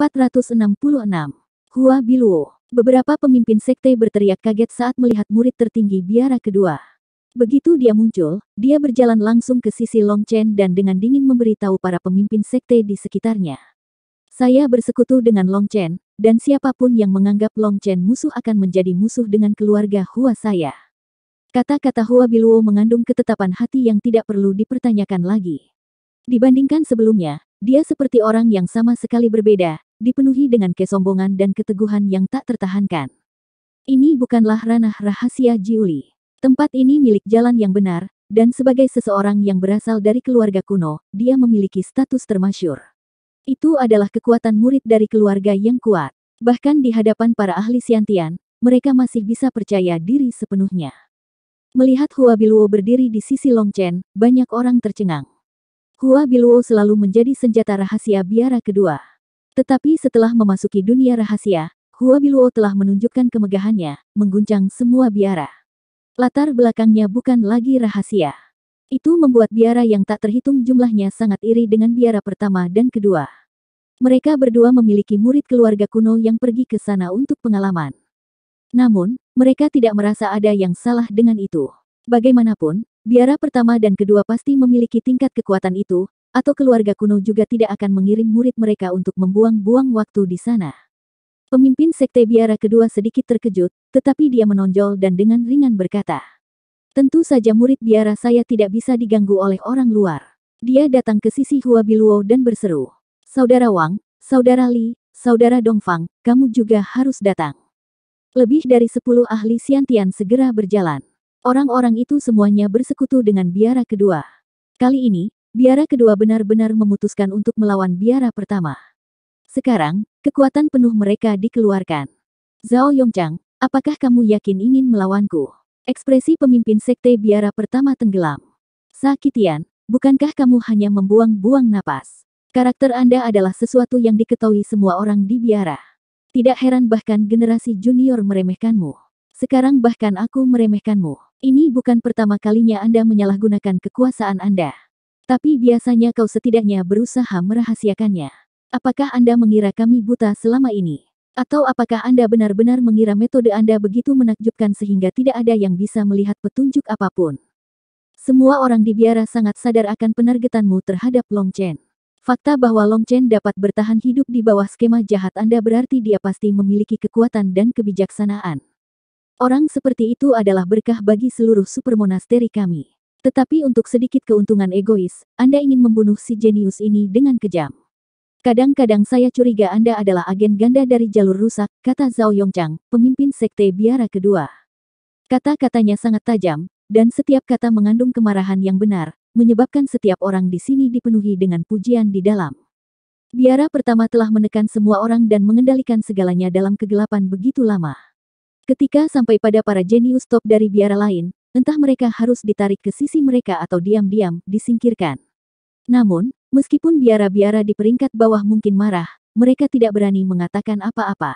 466. Hua Biluo. Beberapa pemimpin sekte berteriak kaget saat melihat murid tertinggi biara kedua. Begitu dia muncul, dia berjalan langsung ke sisi Long Chen dan dengan dingin memberitahu para pemimpin sekte di sekitarnya. Saya bersekutu dengan Long Chen, dan siapapun yang menganggap Long Chen musuh akan menjadi musuh dengan keluarga Hua saya. Kata-kata Hua Biluo mengandung ketetapan hati yang tidak perlu dipertanyakan lagi. Dibandingkan sebelumnya, dia seperti orang yang sama sekali berbeda, dipenuhi dengan kesombongan dan keteguhan yang tak tertahankan. Ini bukanlah ranah rahasia Jiuli. Tempat ini milik jalan yang benar, dan sebagai seseorang yang berasal dari keluarga kuno, dia memiliki status termasyur. Itu adalah kekuatan murid dari keluarga yang kuat. Bahkan di hadapan para ahli siantian, mereka masih bisa percaya diri sepenuhnya. Melihat Hua Biluo berdiri di sisi Long Chen, banyak orang tercengang. Hua Biluo selalu menjadi senjata rahasia biara kedua. Tetapi setelah memasuki dunia rahasia, Hua Biluo telah menunjukkan kemegahannya, mengguncang semua biara. Latar belakangnya bukan lagi rahasia. Itu membuat biara yang tak terhitung jumlahnya sangat iri dengan biara pertama dan kedua. Mereka berdua memiliki murid keluarga kuno yang pergi ke sana untuk pengalaman. Namun, mereka tidak merasa ada yang salah dengan itu. Bagaimanapun, biara pertama dan kedua pasti memiliki tingkat kekuatan itu, atau keluarga kuno juga tidak akan mengirim murid mereka untuk membuang-buang waktu di sana. Pemimpin sekte biara kedua sedikit terkejut, tetapi dia menonjol dan dengan ringan berkata, Tentu saja murid biara saya tidak bisa diganggu oleh orang luar. Dia datang ke sisi Hua Biluo dan berseru, Saudara Wang, Saudara Li, Saudara Dongfang, kamu juga harus datang. Lebih dari sepuluh ahli Siantian segera berjalan. Orang-orang itu semuanya bersekutu dengan biara kedua. Kali ini, Biara kedua benar-benar memutuskan untuk melawan biara pertama. Sekarang, kekuatan penuh mereka dikeluarkan. Zhao Yongchang, apakah kamu yakin ingin melawanku? Ekspresi pemimpin sekte biara pertama tenggelam. Sakitian, bukankah kamu hanya membuang-buang napas? Karakter Anda adalah sesuatu yang diketahui semua orang di biara. Tidak heran bahkan generasi junior meremehkanmu. Sekarang bahkan aku meremehkanmu. Ini bukan pertama kalinya Anda menyalahgunakan kekuasaan Anda. Tapi biasanya kau setidaknya berusaha merahasiakannya. Apakah Anda mengira kami buta selama ini? Atau apakah Anda benar-benar mengira metode Anda begitu menakjubkan sehingga tidak ada yang bisa melihat petunjuk apapun? Semua orang di biara sangat sadar akan penargetanmu terhadap Long Chen. Fakta bahwa Long Chen dapat bertahan hidup di bawah skema jahat Anda berarti dia pasti memiliki kekuatan dan kebijaksanaan. Orang seperti itu adalah berkah bagi seluruh super monasteri kami. Tetapi untuk sedikit keuntungan egois, Anda ingin membunuh si jenius ini dengan kejam. Kadang-kadang saya curiga Anda adalah agen ganda dari jalur rusak, kata Zhao Yongchang, pemimpin sekte biara kedua. Kata-katanya sangat tajam, dan setiap kata mengandung kemarahan yang benar, menyebabkan setiap orang di sini dipenuhi dengan pujian di dalam. Biara pertama telah menekan semua orang dan mengendalikan segalanya dalam kegelapan begitu lama. Ketika sampai pada para jenius top dari biara lain, Entah mereka harus ditarik ke sisi mereka atau diam-diam disingkirkan. Namun, meskipun biara-biara di peringkat bawah mungkin marah, mereka tidak berani mengatakan apa-apa.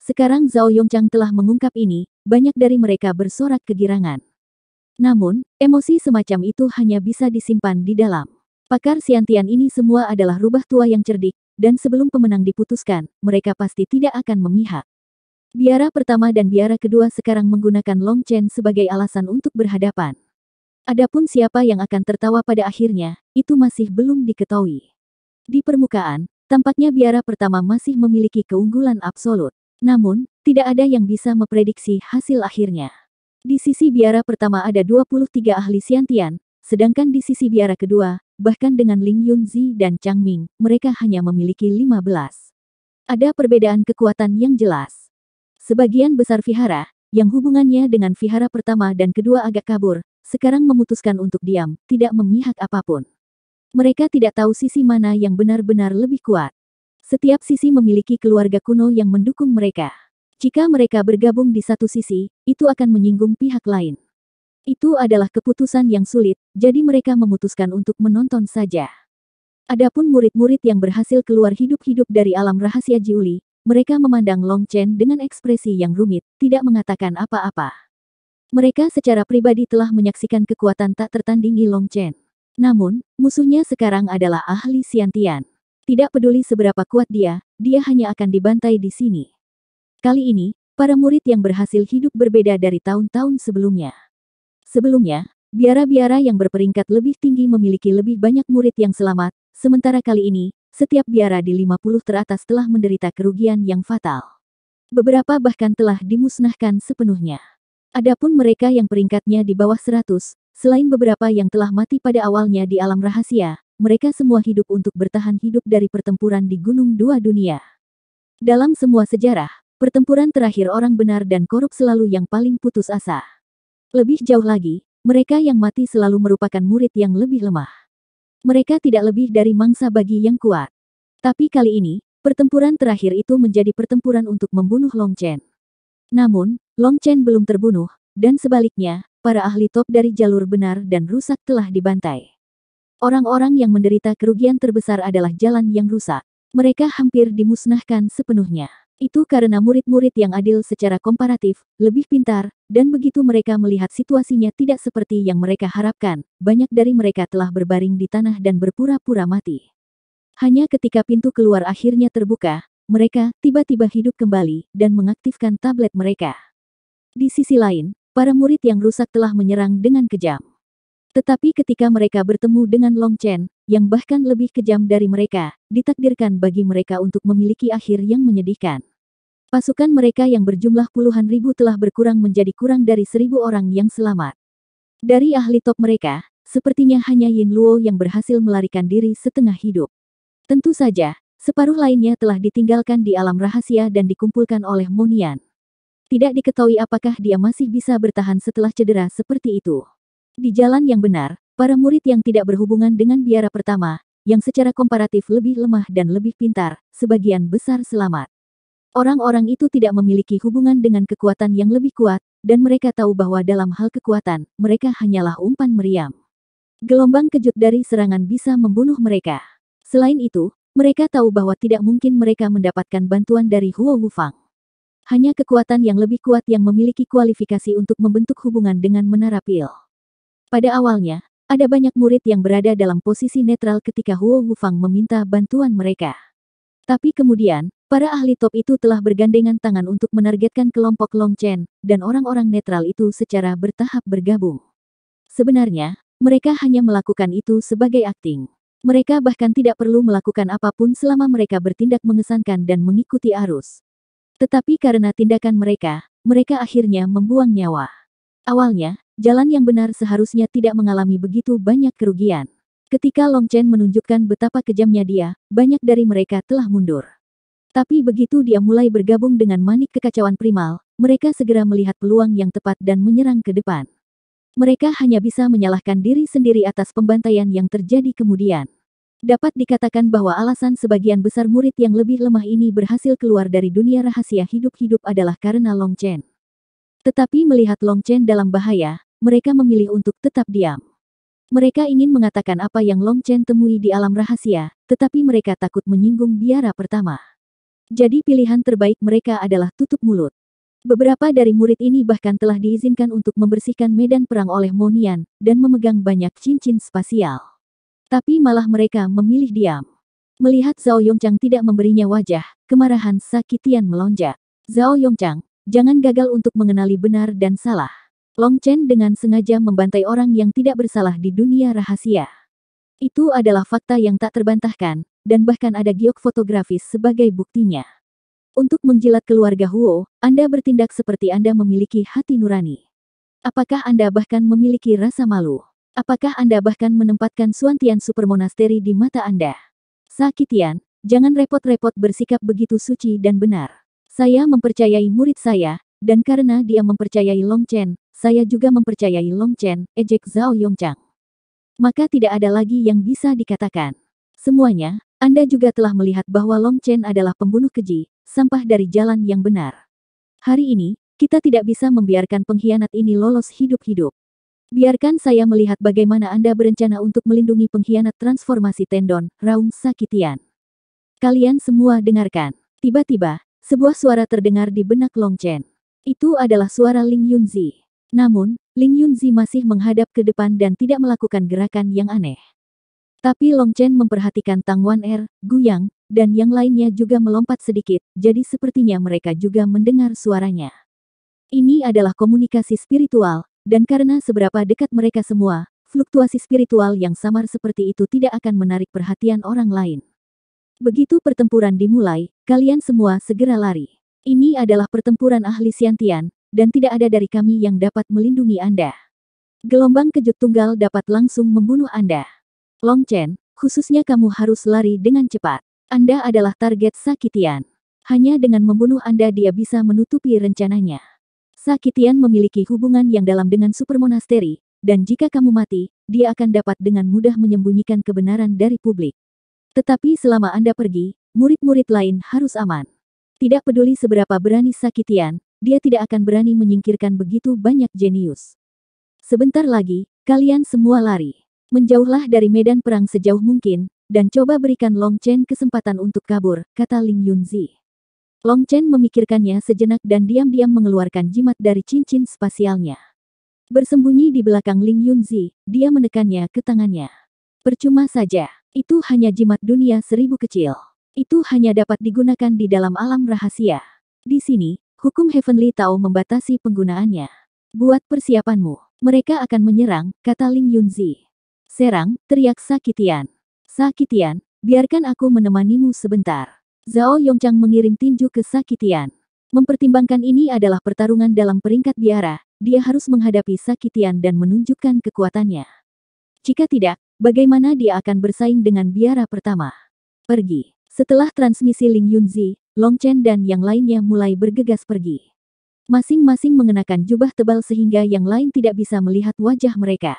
Sekarang Zhao Yongchang telah mengungkap ini, banyak dari mereka bersorak kegirangan. Namun, emosi semacam itu hanya bisa disimpan di dalam. Pakar siantian ini semua adalah rubah tua yang cerdik, dan sebelum pemenang diputuskan, mereka pasti tidak akan memihak. Biara pertama dan biara kedua sekarang menggunakan Long Chen sebagai alasan untuk berhadapan. Adapun siapa yang akan tertawa pada akhirnya, itu masih belum diketahui. Di permukaan, tampaknya biara pertama masih memiliki keunggulan absolut. Namun, tidak ada yang bisa memprediksi hasil akhirnya. Di sisi biara pertama ada 23 ahli siantian, sedangkan di sisi biara kedua, bahkan dengan Ling Yunzi dan Chang Ming, mereka hanya memiliki 15. Ada perbedaan kekuatan yang jelas. Sebagian besar vihara, yang hubungannya dengan vihara pertama dan kedua agak kabur, sekarang memutuskan untuk diam, tidak memihak apapun. Mereka tidak tahu sisi mana yang benar-benar lebih kuat. Setiap sisi memiliki keluarga kuno yang mendukung mereka. Jika mereka bergabung di satu sisi, itu akan menyinggung pihak lain. Itu adalah keputusan yang sulit, jadi mereka memutuskan untuk menonton saja. Adapun murid-murid yang berhasil keluar hidup-hidup dari alam rahasia Jiuli, mereka memandang Long Chen dengan ekspresi yang rumit, tidak mengatakan apa-apa. Mereka secara pribadi telah menyaksikan kekuatan tak tertandingi Long Chen. Namun, musuhnya sekarang adalah ahli Siantian. Tidak peduli seberapa kuat dia, dia hanya akan dibantai di sini. Kali ini, para murid yang berhasil hidup berbeda dari tahun-tahun sebelumnya. Sebelumnya, biara-biara yang berperingkat lebih tinggi memiliki lebih banyak murid yang selamat, sementara kali ini, setiap biara di 50 teratas telah menderita kerugian yang fatal. Beberapa bahkan telah dimusnahkan sepenuhnya. Adapun mereka yang peringkatnya di bawah 100, selain beberapa yang telah mati pada awalnya di alam rahasia, mereka semua hidup untuk bertahan hidup dari pertempuran di Gunung Dua Dunia. Dalam semua sejarah, pertempuran terakhir orang benar dan korup selalu yang paling putus asa. Lebih jauh lagi, mereka yang mati selalu merupakan murid yang lebih lemah mereka tidak lebih dari mangsa bagi yang kuat. Tapi kali ini, pertempuran terakhir itu menjadi pertempuran untuk membunuh Long Chen. Namun, Long Chen belum terbunuh, dan sebaliknya, para ahli top dari jalur benar dan rusak telah dibantai. Orang-orang yang menderita kerugian terbesar adalah jalan yang rusak. Mereka hampir dimusnahkan sepenuhnya. Itu karena murid-murid yang adil secara komparatif, lebih pintar, dan begitu mereka melihat situasinya tidak seperti yang mereka harapkan, banyak dari mereka telah berbaring di tanah dan berpura-pura mati. Hanya ketika pintu keluar akhirnya terbuka, mereka tiba-tiba hidup kembali dan mengaktifkan tablet mereka. Di sisi lain, para murid yang rusak telah menyerang dengan kejam. Tetapi ketika mereka bertemu dengan Long Chen, yang bahkan lebih kejam dari mereka, ditakdirkan bagi mereka untuk memiliki akhir yang menyedihkan. Pasukan mereka yang berjumlah puluhan ribu telah berkurang menjadi kurang dari seribu orang yang selamat. Dari ahli top mereka, sepertinya hanya Yin Luo yang berhasil melarikan diri setengah hidup. Tentu saja, separuh lainnya telah ditinggalkan di alam rahasia dan dikumpulkan oleh Monian. Tidak diketahui apakah dia masih bisa bertahan setelah cedera seperti itu. Di jalan yang benar, Para murid yang tidak berhubungan dengan biara pertama, yang secara komparatif lebih lemah dan lebih pintar, sebagian besar selamat. Orang-orang itu tidak memiliki hubungan dengan kekuatan yang lebih kuat, dan mereka tahu bahwa dalam hal kekuatan, mereka hanyalah umpan meriam. Gelombang kejut dari serangan bisa membunuh mereka. Selain itu, mereka tahu bahwa tidak mungkin mereka mendapatkan bantuan dari Huo Wufang. Hanya kekuatan yang lebih kuat yang memiliki kualifikasi untuk membentuk hubungan dengan menara pil. Pada awalnya, ada banyak murid yang berada dalam posisi netral ketika Huo Wufang meminta bantuan mereka. Tapi kemudian, para ahli top itu telah bergandengan tangan untuk menargetkan kelompok Long Chen, dan orang-orang netral itu secara bertahap bergabung. Sebenarnya, mereka hanya melakukan itu sebagai akting. Mereka bahkan tidak perlu melakukan apapun selama mereka bertindak mengesankan dan mengikuti arus. Tetapi karena tindakan mereka, mereka akhirnya membuang nyawa. Awalnya, Jalan yang benar seharusnya tidak mengalami begitu banyak kerugian. Ketika Long Chen menunjukkan betapa kejamnya dia, banyak dari mereka telah mundur. Tapi begitu dia mulai bergabung dengan manik kekacauan primal, mereka segera melihat peluang yang tepat dan menyerang ke depan. Mereka hanya bisa menyalahkan diri sendiri atas pembantaian yang terjadi kemudian. Dapat dikatakan bahwa alasan sebagian besar murid yang lebih lemah ini berhasil keluar dari dunia rahasia hidup-hidup adalah karena Long Chen. Tetapi melihat Long Chen dalam bahaya, mereka memilih untuk tetap diam. Mereka ingin mengatakan apa yang Long Chen temui di alam rahasia, tetapi mereka takut menyinggung biara pertama. Jadi pilihan terbaik mereka adalah tutup mulut. Beberapa dari murid ini bahkan telah diizinkan untuk membersihkan medan perang oleh Monian, dan memegang banyak cincin spasial. Tapi malah mereka memilih diam. Melihat Zhao Yongchang tidak memberinya wajah, kemarahan sakitian melonjak. Zhao Yongchang, jangan gagal untuk mengenali benar dan salah. Long Chen dengan sengaja membantai orang yang tidak bersalah di dunia rahasia. Itu adalah fakta yang tak terbantahkan, dan bahkan ada giok fotografis sebagai buktinya. Untuk menjilat keluarga Huo, Anda bertindak seperti Anda memiliki hati nurani. Apakah Anda bahkan memiliki rasa malu? Apakah Anda bahkan menempatkan Suantian Supermonasteri di mata Anda? Sakitian, jangan repot-repot bersikap begitu suci dan benar. Saya mempercayai murid saya, dan karena dia mempercayai Long Chen, saya juga mempercayai Long Chen, ejek Zhao Yongchang. Maka tidak ada lagi yang bisa dikatakan. Semuanya, Anda juga telah melihat bahwa Long Chen adalah pembunuh keji, sampah dari jalan yang benar. Hari ini, kita tidak bisa membiarkan pengkhianat ini lolos hidup-hidup. Biarkan saya melihat bagaimana Anda berencana untuk melindungi pengkhianat transformasi tendon, Raung Sakitian. Kalian semua dengarkan. Tiba-tiba, sebuah suara terdengar di benak Long Chen. Itu adalah suara Ling Yunzi. Namun, Ling Yunzi masih menghadap ke depan dan tidak melakukan gerakan yang aneh. Tapi Long Chen memperhatikan Tang Wan Er, Gu Yang, dan yang lainnya juga melompat sedikit, jadi sepertinya mereka juga mendengar suaranya. Ini adalah komunikasi spiritual, dan karena seberapa dekat mereka semua, fluktuasi spiritual yang samar seperti itu tidak akan menarik perhatian orang lain. Begitu pertempuran dimulai, kalian semua segera lari. Ini adalah pertempuran ahli Siantian, dan tidak ada dari kami yang dapat melindungi Anda. Gelombang kejut tunggal dapat langsung membunuh Anda. Long Chen, khususnya kamu harus lari dengan cepat. Anda adalah target Sakitian. Hanya dengan membunuh Anda dia bisa menutupi rencananya. Sakitian memiliki hubungan yang dalam dengan Super Monastery, dan jika kamu mati, dia akan dapat dengan mudah menyembunyikan kebenaran dari publik. Tetapi selama Anda pergi, murid-murid lain harus aman. Tidak peduli seberapa berani Sakitian, dia tidak akan berani menyingkirkan begitu banyak jenius. Sebentar lagi, kalian semua lari. Menjauhlah dari medan perang sejauh mungkin, dan coba berikan Long Chen kesempatan untuk kabur, kata Ling Yunzi. Long Chen memikirkannya sejenak dan diam-diam mengeluarkan jimat dari cincin spasialnya. Bersembunyi di belakang Ling Yunzi, dia menekannya ke tangannya. Percuma saja, itu hanya jimat dunia seribu kecil. Itu hanya dapat digunakan di dalam alam rahasia. Di sini, Hukum Heavenly Tao membatasi penggunaannya. Buat persiapanmu, mereka akan menyerang, kata Ling Yunzi. Serang, teriak Sakitian. Sakitian, biarkan aku menemanimu sebentar. Zhao Yongchang mengirim tinju ke Sakitian. Mempertimbangkan ini adalah pertarungan dalam peringkat biara, dia harus menghadapi Sakitian dan menunjukkan kekuatannya. Jika tidak, bagaimana dia akan bersaing dengan biara pertama? Pergi. Setelah transmisi Ling Yunzi, Long Chen dan yang lainnya mulai bergegas pergi. Masing-masing mengenakan jubah tebal sehingga yang lain tidak bisa melihat wajah mereka.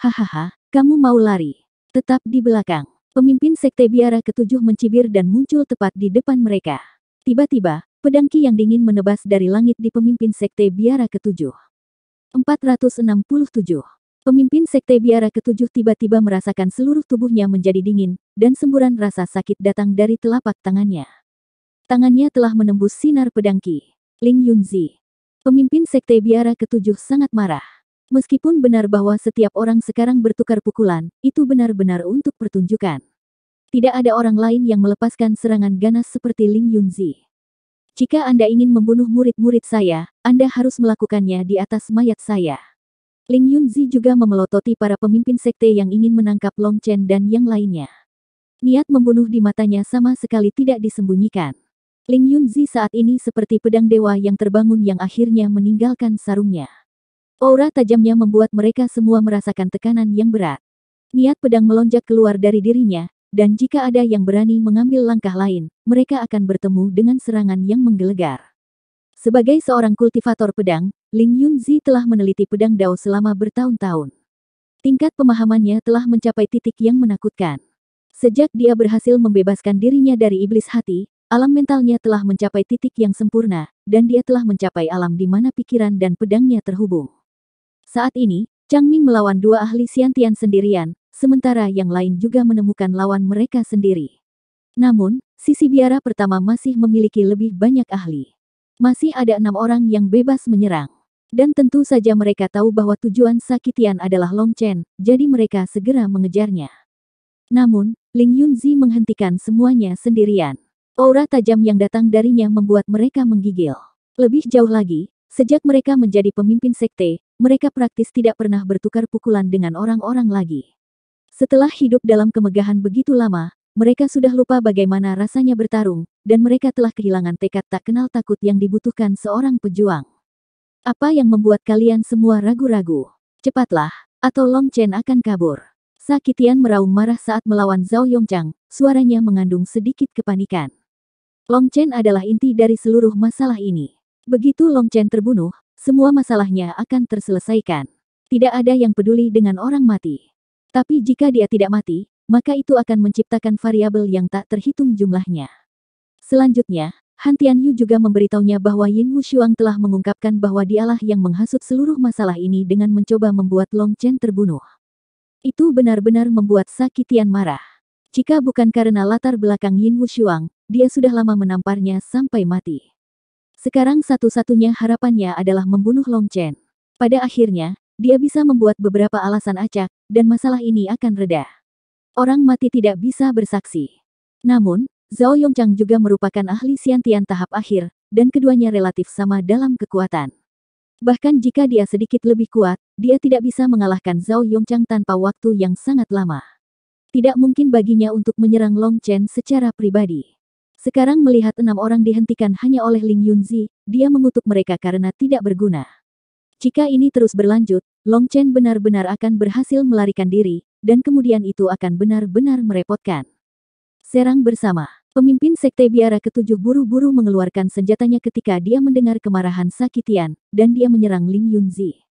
Hahaha, kamu mau lari. Tetap di belakang. Pemimpin sekte biara ketujuh mencibir dan muncul tepat di depan mereka. Tiba-tiba, pedang Ki yang dingin menebas dari langit di pemimpin sekte biara ketujuh. 467. Pemimpin sekte biara ketujuh tiba-tiba merasakan seluruh tubuhnya menjadi dingin, dan semburan rasa sakit datang dari telapak tangannya. Tangannya telah menembus sinar pedang Qi. Ling Yunzi. Pemimpin Sekte Biara Ketujuh sangat marah. Meskipun benar bahwa setiap orang sekarang bertukar pukulan, itu benar-benar untuk pertunjukan. Tidak ada orang lain yang melepaskan serangan ganas seperti Ling Yunzi. Jika Anda ingin membunuh murid-murid saya, Anda harus melakukannya di atas mayat saya. Ling Yunzi juga memelototi para pemimpin sekte yang ingin menangkap Long Chen dan yang lainnya. Niat membunuh di matanya sama sekali tidak disembunyikan. Ling Yunzi saat ini seperti pedang dewa yang terbangun yang akhirnya meninggalkan sarungnya. Aura tajamnya membuat mereka semua merasakan tekanan yang berat. Niat pedang melonjak keluar dari dirinya, dan jika ada yang berani mengambil langkah lain, mereka akan bertemu dengan serangan yang menggelegar. Sebagai seorang kultivator pedang, Ling Yunzi telah meneliti pedang Dao selama bertahun-tahun. Tingkat pemahamannya telah mencapai titik yang menakutkan. Sejak dia berhasil membebaskan dirinya dari iblis hati, Alam mentalnya telah mencapai titik yang sempurna, dan dia telah mencapai alam di mana pikiran dan pedangnya terhubung. Saat ini, Chang Ming melawan dua ahli siantian sendirian, sementara yang lain juga menemukan lawan mereka sendiri. Namun, sisi biara pertama masih memiliki lebih banyak ahli. Masih ada enam orang yang bebas menyerang. Dan tentu saja mereka tahu bahwa tujuan Sakitian adalah Long Chen, jadi mereka segera mengejarnya. Namun, Ling Yunzi menghentikan semuanya sendirian. Aura tajam yang datang darinya membuat mereka menggigil. Lebih jauh lagi, sejak mereka menjadi pemimpin sekte, mereka praktis tidak pernah bertukar pukulan dengan orang-orang lagi. Setelah hidup dalam kemegahan begitu lama, mereka sudah lupa bagaimana rasanya bertarung, dan mereka telah kehilangan tekad tak kenal takut yang dibutuhkan seorang pejuang. Apa yang membuat kalian semua ragu-ragu? Cepatlah, atau Long Chen akan kabur. Sakitian meraung marah saat melawan Zhao Yongchang, suaranya mengandung sedikit kepanikan. Long Chen adalah inti dari seluruh masalah ini. Begitu Long Chen terbunuh, semua masalahnya akan terselesaikan. Tidak ada yang peduli dengan orang mati. Tapi jika dia tidak mati, maka itu akan menciptakan variabel yang tak terhitung jumlahnya. Selanjutnya, Han Tianyu juga memberitahunya bahwa Yin Wushuang telah mengungkapkan bahwa dialah yang menghasut seluruh masalah ini dengan mencoba membuat Long Chen terbunuh. Itu benar-benar membuat Sakitian marah. Jika bukan karena latar belakang Yin Wushuang, dia sudah lama menamparnya sampai mati. Sekarang satu-satunya harapannya adalah membunuh Long Chen. Pada akhirnya, dia bisa membuat beberapa alasan acak, dan masalah ini akan reda. Orang mati tidak bisa bersaksi. Namun, Zhao Yongchang juga merupakan ahli siantian tahap akhir, dan keduanya relatif sama dalam kekuatan. Bahkan jika dia sedikit lebih kuat, dia tidak bisa mengalahkan Zhao Yongchang tanpa waktu yang sangat lama. Tidak mungkin baginya untuk menyerang Long Chen secara pribadi. Sekarang melihat enam orang dihentikan hanya oleh Ling Yunzi, dia mengutuk mereka karena tidak berguna. Jika ini terus berlanjut, Long Chen benar-benar akan berhasil melarikan diri, dan kemudian itu akan benar-benar merepotkan. Serang bersama. Pemimpin Sekte Biara Ketujuh buru-buru mengeluarkan senjatanya ketika dia mendengar kemarahan Sakitian, dan dia menyerang Ling Yunzi.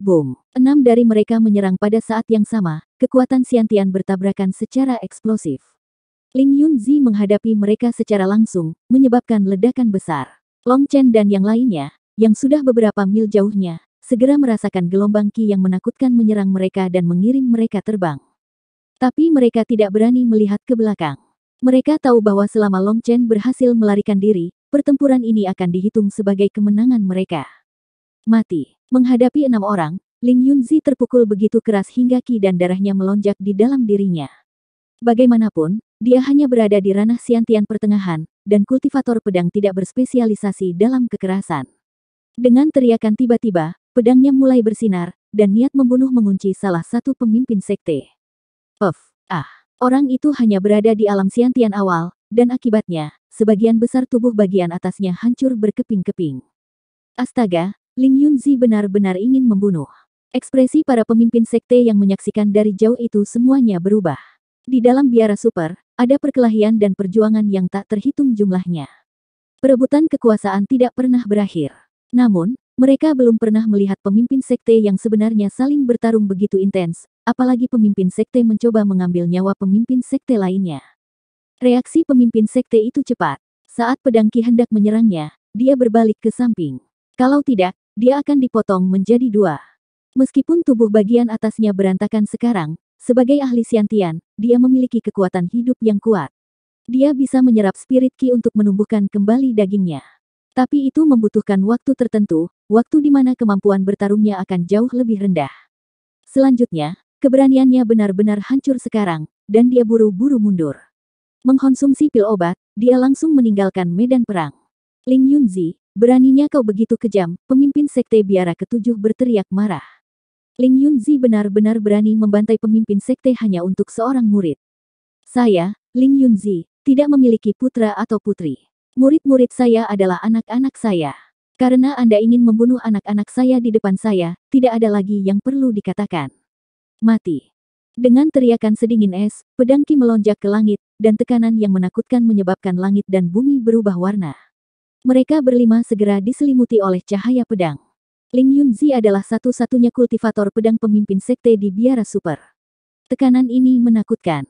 Boom! Enam dari mereka menyerang pada saat yang sama, kekuatan Siantian bertabrakan secara eksplosif. Ling Yunzi menghadapi mereka secara langsung, menyebabkan ledakan besar. Long Chen dan yang lainnya, yang sudah beberapa mil jauhnya, segera merasakan gelombang Qi yang menakutkan menyerang mereka dan mengirim mereka terbang. Tapi mereka tidak berani melihat ke belakang. Mereka tahu bahwa selama Long Chen berhasil melarikan diri, pertempuran ini akan dihitung sebagai kemenangan mereka. Mati. Menghadapi enam orang, Ling Yunzi terpukul begitu keras hingga Qi dan darahnya melonjak di dalam dirinya. Bagaimanapun, dia hanya berada di ranah siantian pertengahan, dan kultivator pedang tidak berspesialisasi dalam kekerasan. Dengan teriakan tiba-tiba, pedangnya mulai bersinar, dan niat membunuh mengunci salah satu pemimpin sekte. Of, ah, orang itu hanya berada di alam siantian awal, dan akibatnya, sebagian besar tubuh bagian atasnya hancur berkeping-keping. Astaga, Ling Yunzi benar-benar ingin membunuh. Ekspresi para pemimpin sekte yang menyaksikan dari jauh itu semuanya berubah. Di dalam biara super, ada perkelahian dan perjuangan yang tak terhitung jumlahnya. Perebutan kekuasaan tidak pernah berakhir. Namun, mereka belum pernah melihat pemimpin sekte yang sebenarnya saling bertarung begitu intens, apalagi pemimpin sekte mencoba mengambil nyawa pemimpin sekte lainnya. Reaksi pemimpin sekte itu cepat. Saat pedang Ki hendak menyerangnya, dia berbalik ke samping. Kalau tidak, dia akan dipotong menjadi dua. Meskipun tubuh bagian atasnya berantakan sekarang, sebagai ahli siantian, dia memiliki kekuatan hidup yang kuat. Dia bisa menyerap spirit ki untuk menumbuhkan kembali dagingnya. Tapi itu membutuhkan waktu tertentu, waktu di mana kemampuan bertarungnya akan jauh lebih rendah. Selanjutnya, keberaniannya benar-benar hancur sekarang, dan dia buru-buru mundur. Mengkonsumsi pil obat, dia langsung meninggalkan medan perang. Ling Yunzi, beraninya kau begitu kejam, pemimpin sekte biara ketujuh berteriak marah. Ling Yunzi benar-benar berani membantai pemimpin sekte hanya untuk seorang murid. Saya, Ling Yunzi, tidak memiliki putra atau putri. Murid-murid saya adalah anak-anak saya. Karena Anda ingin membunuh anak-anak saya di depan saya, tidak ada lagi yang perlu dikatakan. Mati. Dengan teriakan sedingin es, pedang Ki melonjak ke langit, dan tekanan yang menakutkan menyebabkan langit dan bumi berubah warna. Mereka berlima segera diselimuti oleh cahaya pedang. Ling Yunzi adalah satu-satunya kultivator pedang pemimpin sekte di biara super. Tekanan ini menakutkan.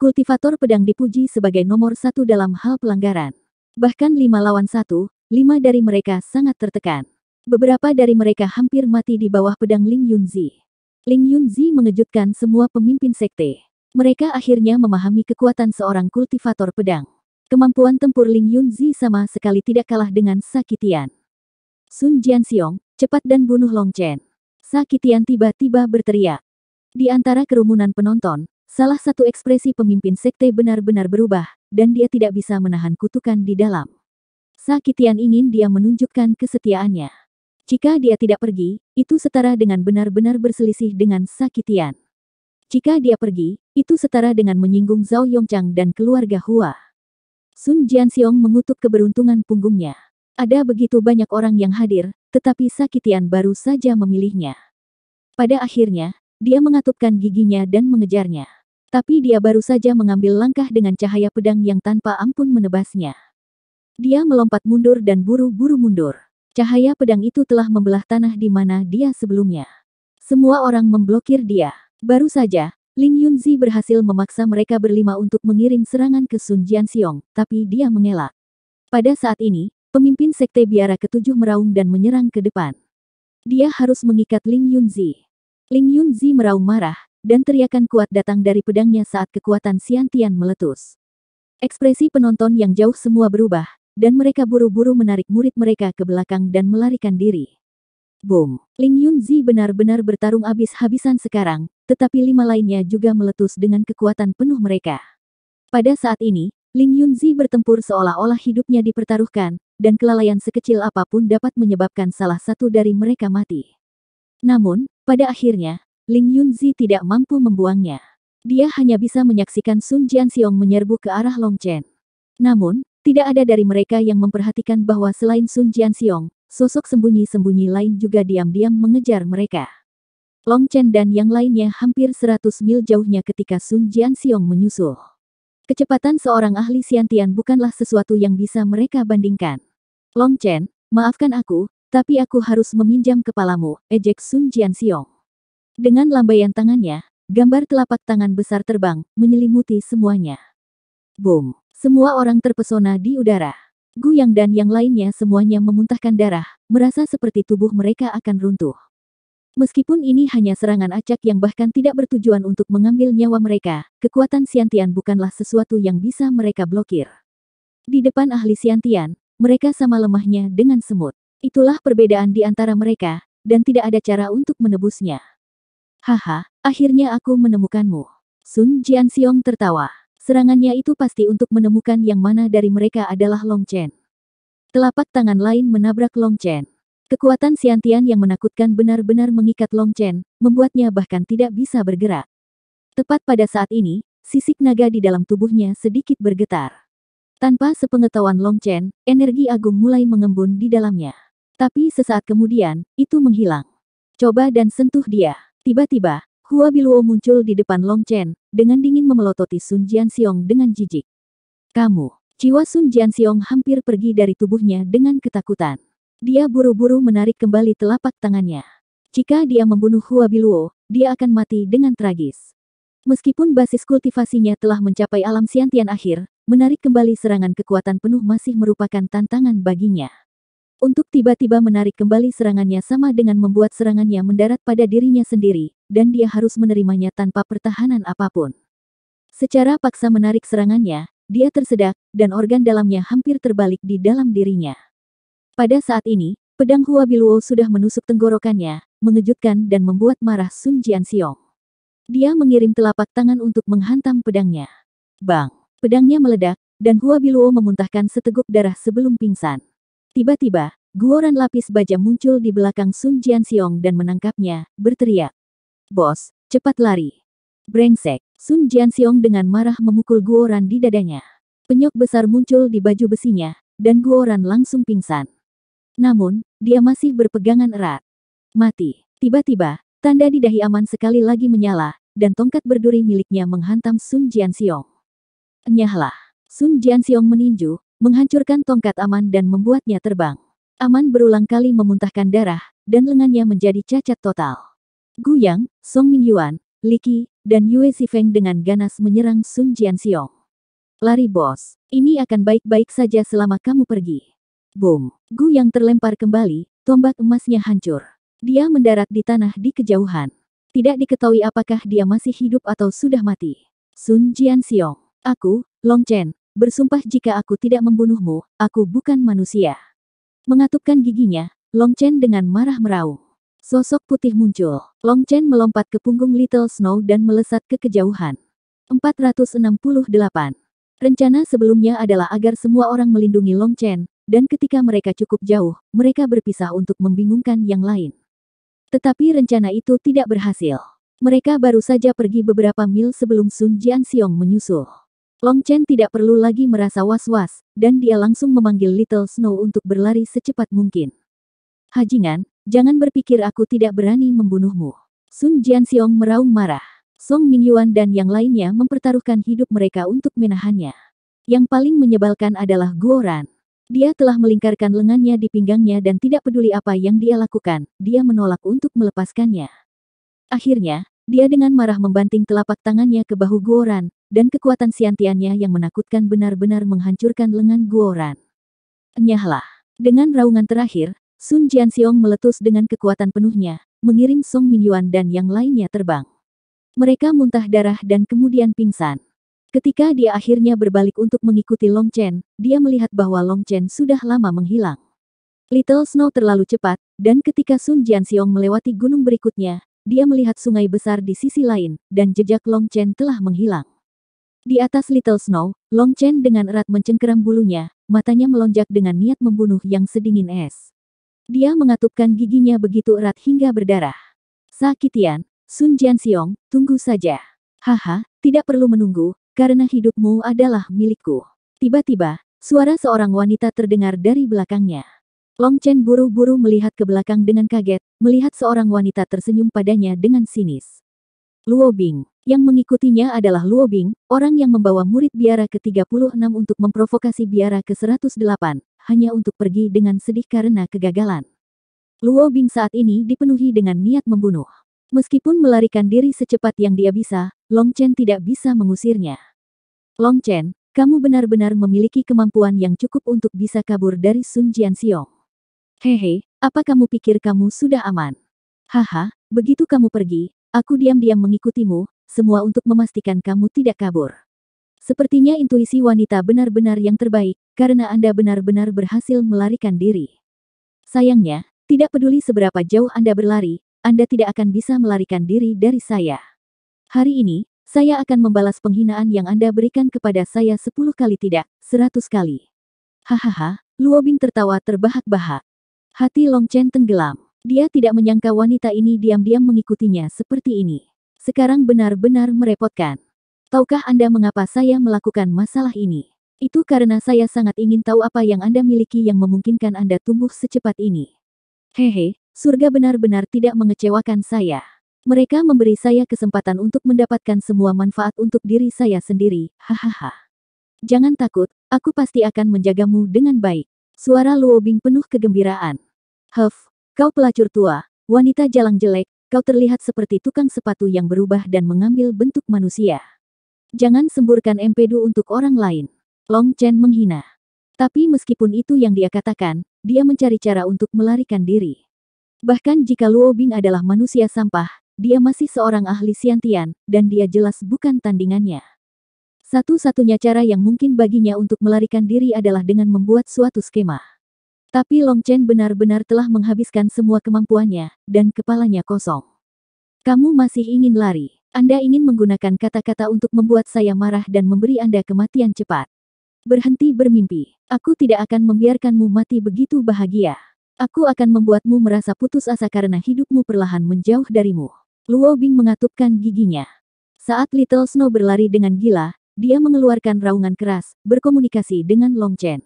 Kultivator pedang dipuji sebagai nomor satu dalam hal pelanggaran. Bahkan lima lawan satu, lima dari mereka sangat tertekan. Beberapa dari mereka hampir mati di bawah pedang Ling Yunzi. Ling Yunzi mengejutkan semua pemimpin sekte. Mereka akhirnya memahami kekuatan seorang kultivator pedang. Kemampuan tempur Ling Yunzi sama sekali tidak kalah dengan Sakitian. Sun Jianxiong, Cepat dan bunuh Long Chen. Sakitian tiba-tiba berteriak. Di antara kerumunan penonton, salah satu ekspresi pemimpin sekte benar-benar berubah, dan dia tidak bisa menahan kutukan di dalam. Sakitian ingin dia menunjukkan kesetiaannya. Jika dia tidak pergi, itu setara dengan benar-benar berselisih dengan Sakitian. Jika dia pergi, itu setara dengan menyinggung Zhao Yongchang dan keluarga Hua. Sun Jianxiong mengutuk keberuntungan punggungnya. Ada begitu banyak orang yang hadir, tetapi Sakitian baru saja memilihnya. Pada akhirnya, dia mengatupkan giginya dan mengejarnya. Tapi dia baru saja mengambil langkah dengan cahaya pedang yang tanpa ampun menebasnya. Dia melompat mundur dan buru-buru mundur. Cahaya pedang itu telah membelah tanah di mana dia sebelumnya. Semua orang memblokir dia. Baru saja, Ling Yunzi berhasil memaksa mereka berlima untuk mengirim serangan ke Sun Xiong, tapi dia mengelak. Pada saat ini, Pemimpin sekte biara ketujuh meraung dan menyerang ke depan. Dia harus mengikat Ling Yunzi. Ling Yunzi meraung marah, dan teriakan kuat datang dari pedangnya saat kekuatan Xiantian meletus. Ekspresi penonton yang jauh semua berubah, dan mereka buru-buru menarik murid mereka ke belakang dan melarikan diri. Boom! Ling Yunzi benar-benar bertarung habis-habisan sekarang, tetapi lima lainnya juga meletus dengan kekuatan penuh mereka. Pada saat ini, Ling Yunzi bertempur seolah-olah hidupnya dipertaruhkan, dan kelalaian sekecil apapun dapat menyebabkan salah satu dari mereka mati. Namun, pada akhirnya, Ling Yunzi tidak mampu membuangnya. Dia hanya bisa menyaksikan Sun Jianxiong menyerbu ke arah Long Chen. Namun, tidak ada dari mereka yang memperhatikan bahwa selain Sun Jianxiong, sosok sembunyi-sembunyi lain juga diam-diam mengejar mereka. Long Chen dan yang lainnya hampir 100 mil jauhnya ketika Sun Jianxiong menyusul. Kecepatan seorang ahli siantian bukanlah sesuatu yang bisa mereka bandingkan. Long Chen, maafkan aku, tapi aku harus meminjam kepalamu, ejek Sun Jianxiong. Dengan lambaian tangannya, gambar telapak tangan besar terbang, menyelimuti semuanya. Boom! Semua orang terpesona di udara. Gu Yang dan yang lainnya semuanya memuntahkan darah, merasa seperti tubuh mereka akan runtuh. Meskipun ini hanya serangan acak yang bahkan tidak bertujuan untuk mengambil nyawa mereka, kekuatan Siantian bukanlah sesuatu yang bisa mereka blokir. Di depan ahli Siantian, mereka sama lemahnya dengan semut. Itulah perbedaan di antara mereka, dan tidak ada cara untuk menebusnya. Haha, akhirnya aku menemukanmu. Sun Jianxiong tertawa. Serangannya itu pasti untuk menemukan yang mana dari mereka adalah Long Chen. Telapak tangan lain menabrak Long Chen. Kekuatan siantian yang menakutkan benar-benar mengikat Long Chen, membuatnya bahkan tidak bisa bergerak. Tepat pada saat ini, sisik naga di dalam tubuhnya sedikit bergetar. Tanpa sepengetahuan Long Chen, energi agung mulai mengembun di dalamnya. Tapi sesaat kemudian, itu menghilang. Coba dan sentuh dia. Tiba-tiba, Hua Biluo muncul di depan Long Chen, dengan dingin memelototi Sun Jian Xiong dengan jijik. Kamu, jiwa Sun Jian Xiong hampir pergi dari tubuhnya dengan ketakutan. Dia buru-buru menarik kembali telapak tangannya. Jika dia membunuh Huabiluo, dia akan mati dengan tragis. Meskipun basis kultivasinya telah mencapai alam siantian akhir, menarik kembali serangan kekuatan penuh masih merupakan tantangan baginya. Untuk tiba-tiba menarik kembali serangannya sama dengan membuat serangannya mendarat pada dirinya sendiri, dan dia harus menerimanya tanpa pertahanan apapun. Secara paksa menarik serangannya, dia tersedak, dan organ dalamnya hampir terbalik di dalam dirinya. Pada saat ini, pedang Hua Biluo sudah menusuk tenggorokannya, mengejutkan dan membuat marah Sun Xiong. Dia mengirim telapak tangan untuk menghantam pedangnya. Bang! Pedangnya meledak, dan Hua Biluo memuntahkan seteguk darah sebelum pingsan. Tiba-tiba, guoran lapis baja muncul di belakang Sun Xiong dan menangkapnya, berteriak. Bos, cepat lari! Brengsek! Sun Xiong dengan marah memukul guoran di dadanya. Penyok besar muncul di baju besinya, dan guoran langsung pingsan. Namun, dia masih berpegangan erat. Mati. Tiba-tiba, tanda di dahi Aman sekali lagi menyala, dan tongkat berduri miliknya menghantam Sun Jianxiong. Nyahlah. Sun Jianxiong meninju, menghancurkan tongkat Aman dan membuatnya terbang. Aman berulang kali memuntahkan darah, dan lengannya menjadi cacat total. Guyang, Song Ming Yuan, Li Qi, dan Yue Sifeng dengan ganas menyerang Sun Jianxiong. Lari bos, ini akan baik-baik saja selama kamu pergi. Boom! Gu yang terlempar kembali, tombak emasnya hancur. Dia mendarat di tanah di kejauhan. Tidak diketahui apakah dia masih hidup atau sudah mati. Sun Jian Xiong. Aku, Long Chen, bersumpah jika aku tidak membunuhmu, aku bukan manusia. Mengatupkan giginya, Long Chen dengan marah meraung. Sosok putih muncul. Long Chen melompat ke punggung Little Snow dan melesat ke kejauhan. 468. Rencana sebelumnya adalah agar semua orang melindungi Long Chen, dan ketika mereka cukup jauh, mereka berpisah untuk membingungkan yang lain. Tetapi rencana itu tidak berhasil. Mereka baru saja pergi beberapa mil sebelum Sun Jian Xiong menyusul. Long Chen tidak perlu lagi merasa was-was, dan dia langsung memanggil Little Snow untuk berlari secepat mungkin. Hajingan, jangan berpikir aku tidak berani membunuhmu. Sun Jian Xiong meraung marah. Song Minyuan dan yang lainnya mempertaruhkan hidup mereka untuk menahannya. Yang paling menyebalkan adalah Guoran. Dia telah melingkarkan lengannya di pinggangnya dan tidak peduli apa yang dia lakukan, dia menolak untuk melepaskannya. Akhirnya, dia dengan marah membanting telapak tangannya ke bahu Guoran, dan kekuatan siantiannya yang menakutkan benar-benar menghancurkan lengan Guoran. Nyahlah. Dengan raungan terakhir, Sun Jianxiong meletus dengan kekuatan penuhnya, mengirim Song Mingyuan dan yang lainnya terbang. Mereka muntah darah dan kemudian pingsan. Ketika dia akhirnya berbalik untuk mengikuti Long Chen, dia melihat bahwa Long Chen sudah lama menghilang. Little Snow terlalu cepat, dan ketika Sun Jianxiong melewati gunung berikutnya, dia melihat sungai besar di sisi lain, dan jejak Long Chen telah menghilang. Di atas Little Snow, Long Chen dengan erat mencengkeram bulunya, matanya melonjak dengan niat membunuh yang sedingin es. Dia mengatupkan giginya begitu erat hingga berdarah. Sakitian, Sun Jianxiong, tunggu saja. Haha, tidak perlu menunggu, karena hidupmu adalah milikku. Tiba-tiba, suara seorang wanita terdengar dari belakangnya. Long Chen buru-buru melihat ke belakang dengan kaget, melihat seorang wanita tersenyum padanya dengan sinis. Luo Bing, yang mengikutinya adalah Luo Bing, orang yang membawa murid biara ke-36 untuk memprovokasi biara ke-108, hanya untuk pergi dengan sedih karena kegagalan. Luo Bing saat ini dipenuhi dengan niat membunuh. Meskipun melarikan diri secepat yang dia bisa, Long Chen tidak bisa mengusirnya. Long Chen, kamu benar-benar memiliki kemampuan yang cukup untuk bisa kabur dari Sun Xiong. Hehe, apa kamu pikir kamu sudah aman? Haha, begitu kamu pergi, aku diam-diam mengikutimu, semua untuk memastikan kamu tidak kabur. Sepertinya intuisi wanita benar-benar yang terbaik, karena Anda benar-benar berhasil melarikan diri. Sayangnya, tidak peduli seberapa jauh Anda berlari, anda tidak akan bisa melarikan diri dari saya. Hari ini, saya akan membalas penghinaan yang Anda berikan kepada saya sepuluh kali tidak, seratus kali. Hahaha, Luo Bing tertawa terbahak-bahak. Hati Long Chen tenggelam. Dia tidak menyangka wanita ini diam-diam mengikutinya seperti ini. Sekarang benar-benar merepotkan. Tahukah Anda mengapa saya melakukan masalah ini? Itu karena saya sangat ingin tahu apa yang Anda miliki yang memungkinkan Anda tumbuh secepat ini. Hehe, Surga benar-benar tidak mengecewakan saya. Mereka memberi saya kesempatan untuk mendapatkan semua manfaat untuk diri saya sendiri, hahaha. Jangan takut, aku pasti akan menjagamu dengan baik. Suara Luo Bing penuh kegembiraan. Huff, kau pelacur tua, wanita jalang jelek, kau terlihat seperti tukang sepatu yang berubah dan mengambil bentuk manusia. Jangan semburkan empedu untuk orang lain. Long Chen menghina. Tapi meskipun itu yang dia katakan, dia mencari cara untuk melarikan diri. Bahkan jika Luo Bing adalah manusia sampah, dia masih seorang ahli siantian, dan dia jelas bukan tandingannya. Satu-satunya cara yang mungkin baginya untuk melarikan diri adalah dengan membuat suatu skema. Tapi Long Chen benar-benar telah menghabiskan semua kemampuannya, dan kepalanya kosong. Kamu masih ingin lari. Anda ingin menggunakan kata-kata untuk membuat saya marah dan memberi Anda kematian cepat. Berhenti bermimpi. Aku tidak akan membiarkanmu mati begitu bahagia. Aku akan membuatmu merasa putus asa karena hidupmu perlahan menjauh darimu. Luo Bing mengatupkan giginya. Saat Little Snow berlari dengan gila, dia mengeluarkan raungan keras, berkomunikasi dengan Long Chen.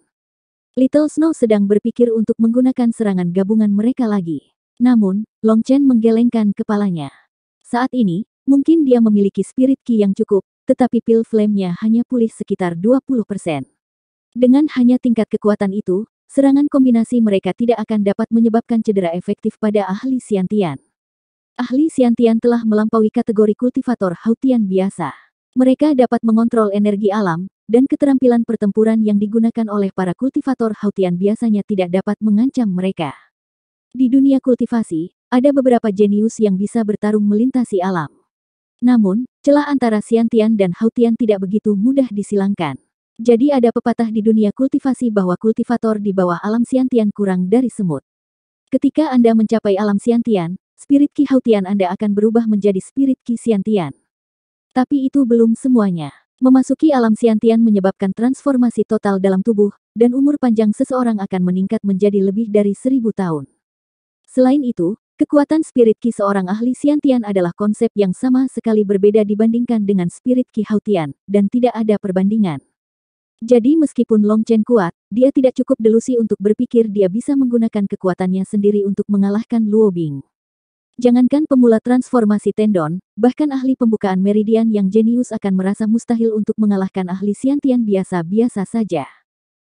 Little Snow sedang berpikir untuk menggunakan serangan gabungan mereka lagi. Namun, Long Chen menggelengkan kepalanya. Saat ini, mungkin dia memiliki spirit ki yang cukup, tetapi pil flame-nya hanya pulih sekitar 20%. Dengan hanya tingkat kekuatan itu, serangan kombinasi mereka tidak akan dapat menyebabkan cedera efektif pada ahli Siantian. Ahli Siantian telah melampaui kategori kultivator Hautian biasa. Mereka dapat mengontrol energi alam, dan keterampilan pertempuran yang digunakan oleh para kultivator Hautian biasanya tidak dapat mengancam mereka. Di dunia kultivasi, ada beberapa jenius yang bisa bertarung melintasi alam. Namun, celah antara Siantian dan Hautian tidak begitu mudah disilangkan. Jadi ada pepatah di dunia kultivasi bahwa kultivator di bawah alam siantian kurang dari semut. Ketika Anda mencapai alam siantian, spirit Ki Hautian Anda akan berubah menjadi spirit Ki Siantian. Tapi itu belum semuanya. Memasuki alam siantian menyebabkan transformasi total dalam tubuh, dan umur panjang seseorang akan meningkat menjadi lebih dari seribu tahun. Selain itu, kekuatan spirit Ki seorang ahli siantian adalah konsep yang sama sekali berbeda dibandingkan dengan spirit Ki Hautian, dan tidak ada perbandingan. Jadi meskipun Long Chen kuat, dia tidak cukup delusi untuk berpikir dia bisa menggunakan kekuatannya sendiri untuk mengalahkan Luo Bing. Jangankan pemula transformasi tendon, bahkan ahli pembukaan meridian yang jenius akan merasa mustahil untuk mengalahkan ahli siantian biasa-biasa saja.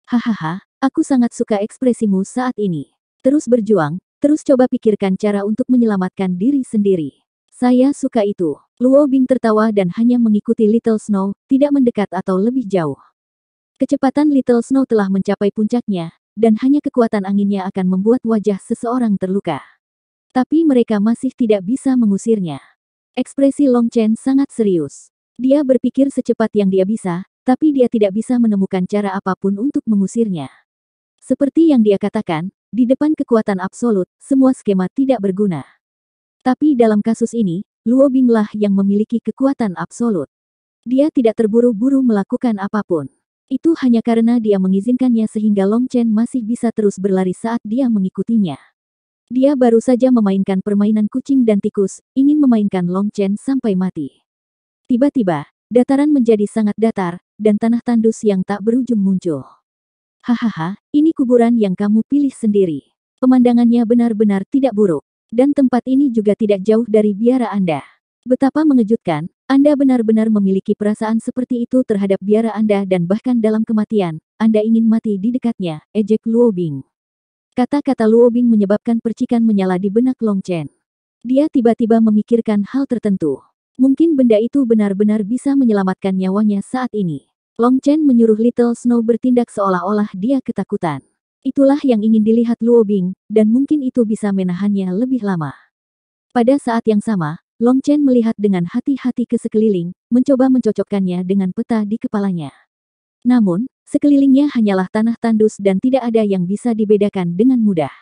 Hahaha, aku sangat suka ekspresimu saat ini. Terus berjuang, terus coba pikirkan cara untuk menyelamatkan diri sendiri. Saya suka itu. Luo Bing tertawa dan hanya mengikuti Little Snow, tidak mendekat atau lebih jauh. Kecepatan Little Snow telah mencapai puncaknya, dan hanya kekuatan anginnya akan membuat wajah seseorang terluka. Tapi mereka masih tidak bisa mengusirnya. Ekspresi Long Chen sangat serius. Dia berpikir secepat yang dia bisa, tapi dia tidak bisa menemukan cara apapun untuk mengusirnya. Seperti yang dia katakan, di depan kekuatan absolut, semua skema tidak berguna. Tapi dalam kasus ini, Luo Binglah yang memiliki kekuatan absolut. Dia tidak terburu-buru melakukan apapun. Itu hanya karena dia mengizinkannya sehingga Long Chen masih bisa terus berlari saat dia mengikutinya. Dia baru saja memainkan permainan kucing dan tikus, ingin memainkan Long Chen sampai mati. Tiba-tiba, dataran menjadi sangat datar, dan tanah tandus yang tak berujung muncul. Hahaha, ini kuburan yang kamu pilih sendiri. Pemandangannya benar-benar tidak buruk. Dan tempat ini juga tidak jauh dari biara Anda. Betapa mengejutkan, Anda benar-benar memiliki perasaan seperti itu terhadap biara Anda dan bahkan dalam kematian, Anda ingin mati di dekatnya, ejek Luo Bing. Kata-kata Luo Bing menyebabkan percikan menyala di benak Long Chen. Dia tiba-tiba memikirkan hal tertentu. Mungkin benda itu benar-benar bisa menyelamatkan nyawanya saat ini. Long Chen menyuruh Little Snow bertindak seolah-olah dia ketakutan. Itulah yang ingin dilihat Luo Bing, dan mungkin itu bisa menahannya lebih lama. Pada saat yang sama, Long Chen melihat dengan hati-hati ke sekeliling, mencoba mencocokkannya dengan peta di kepalanya. Namun, sekelilingnya hanyalah tanah tandus dan tidak ada yang bisa dibedakan dengan mudah.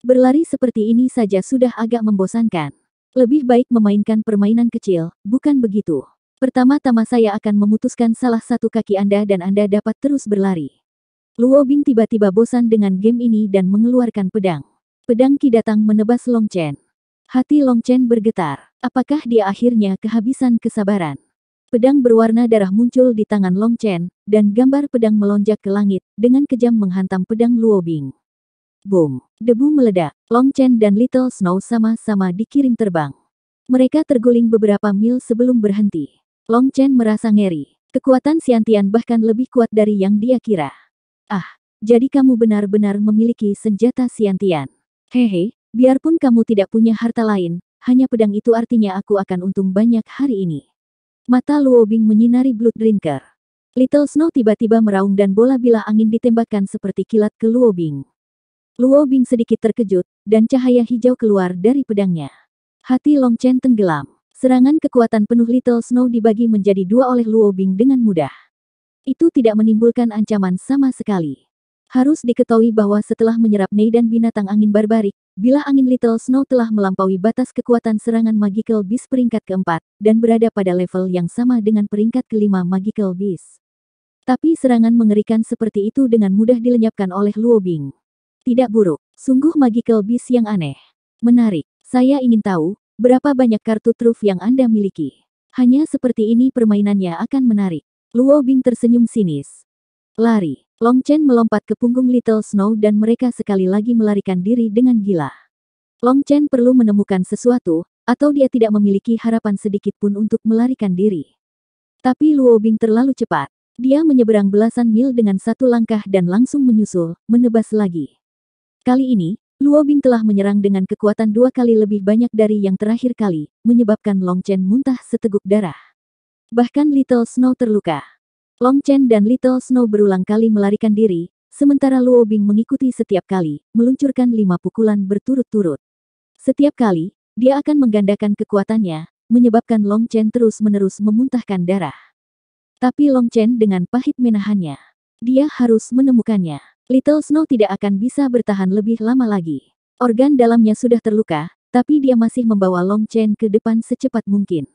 Berlari seperti ini saja sudah agak membosankan. Lebih baik memainkan permainan kecil, bukan begitu. Pertama-tama saya akan memutuskan salah satu kaki Anda dan Anda dapat terus berlari. Luo Bing tiba-tiba bosan dengan game ini dan mengeluarkan pedang. Pedang Ki datang menebas Long Chen. Hati Long Chen bergetar. Apakah dia akhirnya kehabisan kesabaran? Pedang berwarna darah muncul di tangan Long Chen, dan gambar pedang melonjak ke langit, dengan kejam menghantam pedang Luo Bing. Boom! Debu meledak, Long Chen dan Little Snow sama-sama dikirim terbang. Mereka terguling beberapa mil sebelum berhenti. Long Chen merasa ngeri. Kekuatan Siantian bahkan lebih kuat dari yang dia kira. Ah, jadi kamu benar-benar memiliki senjata Siantian. Hehe, Biarpun kamu tidak punya harta lain, hanya pedang itu artinya aku akan untung banyak hari ini. Mata Luo Bing menyinari Blood Drinker. Little Snow tiba-tiba meraung dan bola bila angin ditembakkan seperti kilat ke Luo Bing. Luo Bing sedikit terkejut, dan cahaya hijau keluar dari pedangnya. Hati Long Chen tenggelam. Serangan kekuatan penuh Little Snow dibagi menjadi dua oleh Luo Bing dengan mudah. Itu tidak menimbulkan ancaman sama sekali. Harus diketahui bahwa setelah menyerap Nei dan binatang angin barbarik, bila angin Little Snow telah melampaui batas kekuatan serangan Magical Beast peringkat keempat, dan berada pada level yang sama dengan peringkat kelima Magical Beast. Tapi serangan mengerikan seperti itu dengan mudah dilenyapkan oleh Luo Bing. Tidak buruk, sungguh Magical Beast yang aneh. Menarik, saya ingin tahu, berapa banyak kartu truf yang Anda miliki. Hanya seperti ini permainannya akan menarik. Luo Bing tersenyum sinis. Lari. Long Chen melompat ke punggung Little Snow dan mereka sekali lagi melarikan diri dengan gila. Long Chen perlu menemukan sesuatu, atau dia tidak memiliki harapan sedikit pun untuk melarikan diri. Tapi Luo Bing terlalu cepat. Dia menyeberang belasan mil dengan satu langkah dan langsung menyusul, menebas lagi. Kali ini, Luo Bing telah menyerang dengan kekuatan dua kali lebih banyak dari yang terakhir kali, menyebabkan Long Chen muntah seteguk darah. Bahkan Little Snow terluka. Long Chen dan Little Snow berulang kali melarikan diri, sementara Luo Bing mengikuti setiap kali, meluncurkan lima pukulan berturut-turut. Setiap kali, dia akan menggandakan kekuatannya, menyebabkan Long Chen terus-menerus memuntahkan darah. Tapi Long Chen dengan pahit menahannya. Dia harus menemukannya. Little Snow tidak akan bisa bertahan lebih lama lagi. Organ dalamnya sudah terluka, tapi dia masih membawa Long Chen ke depan secepat mungkin.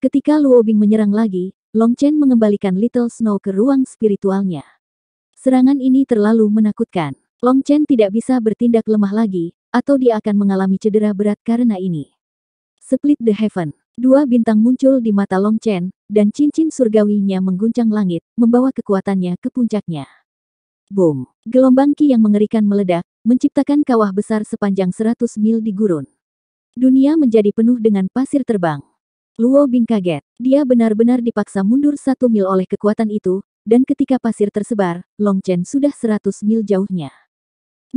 Ketika Luo Bing menyerang lagi, Long Chen mengembalikan Little Snow ke ruang spiritualnya. Serangan ini terlalu menakutkan. Long Chen tidak bisa bertindak lemah lagi, atau dia akan mengalami cedera berat karena ini. Split the Heaven. Dua bintang muncul di mata Long Chen, dan cincin surgawinya mengguncang langit, membawa kekuatannya ke puncaknya. Boom! Gelombang Ki yang mengerikan meledak, menciptakan kawah besar sepanjang 100 mil di gurun. Dunia menjadi penuh dengan pasir terbang. Luo Bing kaget. Dia benar-benar dipaksa mundur satu mil oleh kekuatan itu, dan ketika pasir tersebar, Long Chen sudah seratus mil jauhnya.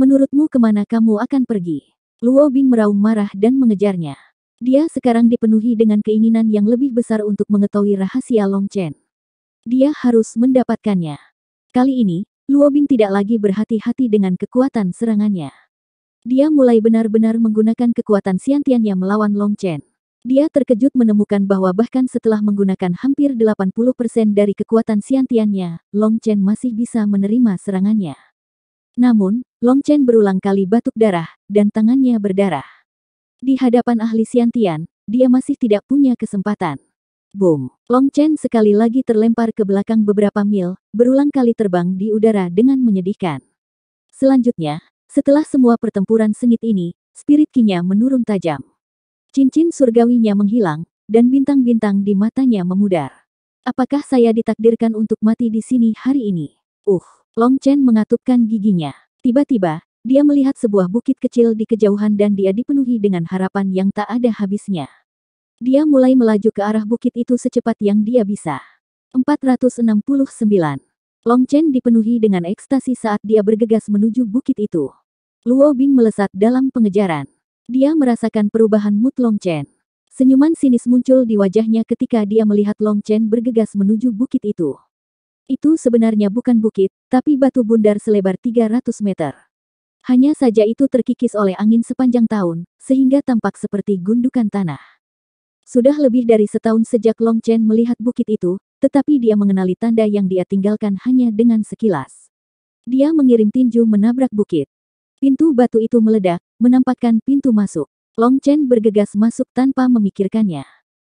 Menurutmu kemana kamu akan pergi? Luo Bing meraung marah dan mengejarnya. Dia sekarang dipenuhi dengan keinginan yang lebih besar untuk mengetahui rahasia Long Chen. Dia harus mendapatkannya. Kali ini, Luo Bing tidak lagi berhati-hati dengan kekuatan serangannya. Dia mulai benar-benar menggunakan kekuatan siantiannya melawan Long Chen. Dia terkejut menemukan bahwa bahkan setelah menggunakan hampir 80% dari kekuatan siantiannya, Long Chen masih bisa menerima serangannya. Namun, Long Chen berulang kali batuk darah, dan tangannya berdarah. Di hadapan ahli siantian, dia masih tidak punya kesempatan. Boom! Long Chen sekali lagi terlempar ke belakang beberapa mil, berulang kali terbang di udara dengan menyedihkan. Selanjutnya, setelah semua pertempuran sengit ini, spirit kinya menurun tajam. Cincin surgawinya menghilang, dan bintang-bintang di matanya memudar. Apakah saya ditakdirkan untuk mati di sini hari ini? Uh, Long Chen mengatupkan giginya. Tiba-tiba, dia melihat sebuah bukit kecil di kejauhan dan dia dipenuhi dengan harapan yang tak ada habisnya. Dia mulai melaju ke arah bukit itu secepat yang dia bisa. 469. Long Chen dipenuhi dengan ekstasi saat dia bergegas menuju bukit itu. Luo Bing melesat dalam pengejaran. Dia merasakan perubahan mood Long Chen. Senyuman sinis muncul di wajahnya ketika dia melihat Long Chen bergegas menuju bukit itu. Itu sebenarnya bukan bukit, tapi batu bundar selebar 300 meter. Hanya saja itu terkikis oleh angin sepanjang tahun, sehingga tampak seperti gundukan tanah. Sudah lebih dari setahun sejak Long Chen melihat bukit itu, tetapi dia mengenali tanda yang dia tinggalkan hanya dengan sekilas. Dia mengirim tinju menabrak bukit. Pintu batu itu meledak, menampakkan pintu masuk. Long Chen bergegas masuk tanpa memikirkannya.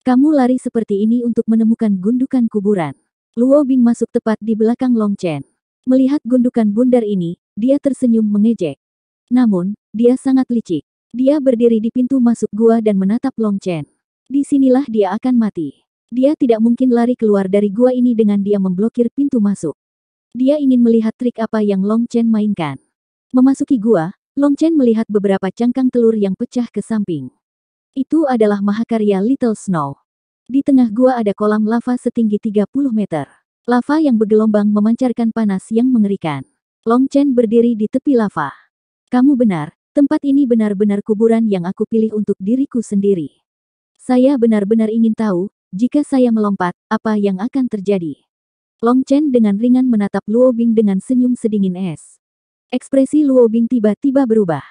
Kamu lari seperti ini untuk menemukan gundukan kuburan. Luo Bing masuk tepat di belakang Long Chen. Melihat gundukan bundar ini, dia tersenyum mengejek. Namun, dia sangat licik. Dia berdiri di pintu masuk gua dan menatap Long Chen. Di sinilah dia akan mati. Dia tidak mungkin lari keluar dari gua ini dengan dia memblokir pintu masuk. Dia ingin melihat trik apa yang Long Chen mainkan. Memasuki gua, Long Chen melihat beberapa cangkang telur yang pecah ke samping. Itu adalah mahakarya Little Snow. Di tengah gua ada kolam lava setinggi 30 meter. Lava yang bergelombang memancarkan panas yang mengerikan. Long Chen berdiri di tepi lava. Kamu benar, tempat ini benar-benar kuburan yang aku pilih untuk diriku sendiri. Saya benar-benar ingin tahu, jika saya melompat, apa yang akan terjadi. Long Chen dengan ringan menatap Luo Bing dengan senyum sedingin es. Ekspresi Luo Bing tiba-tiba berubah.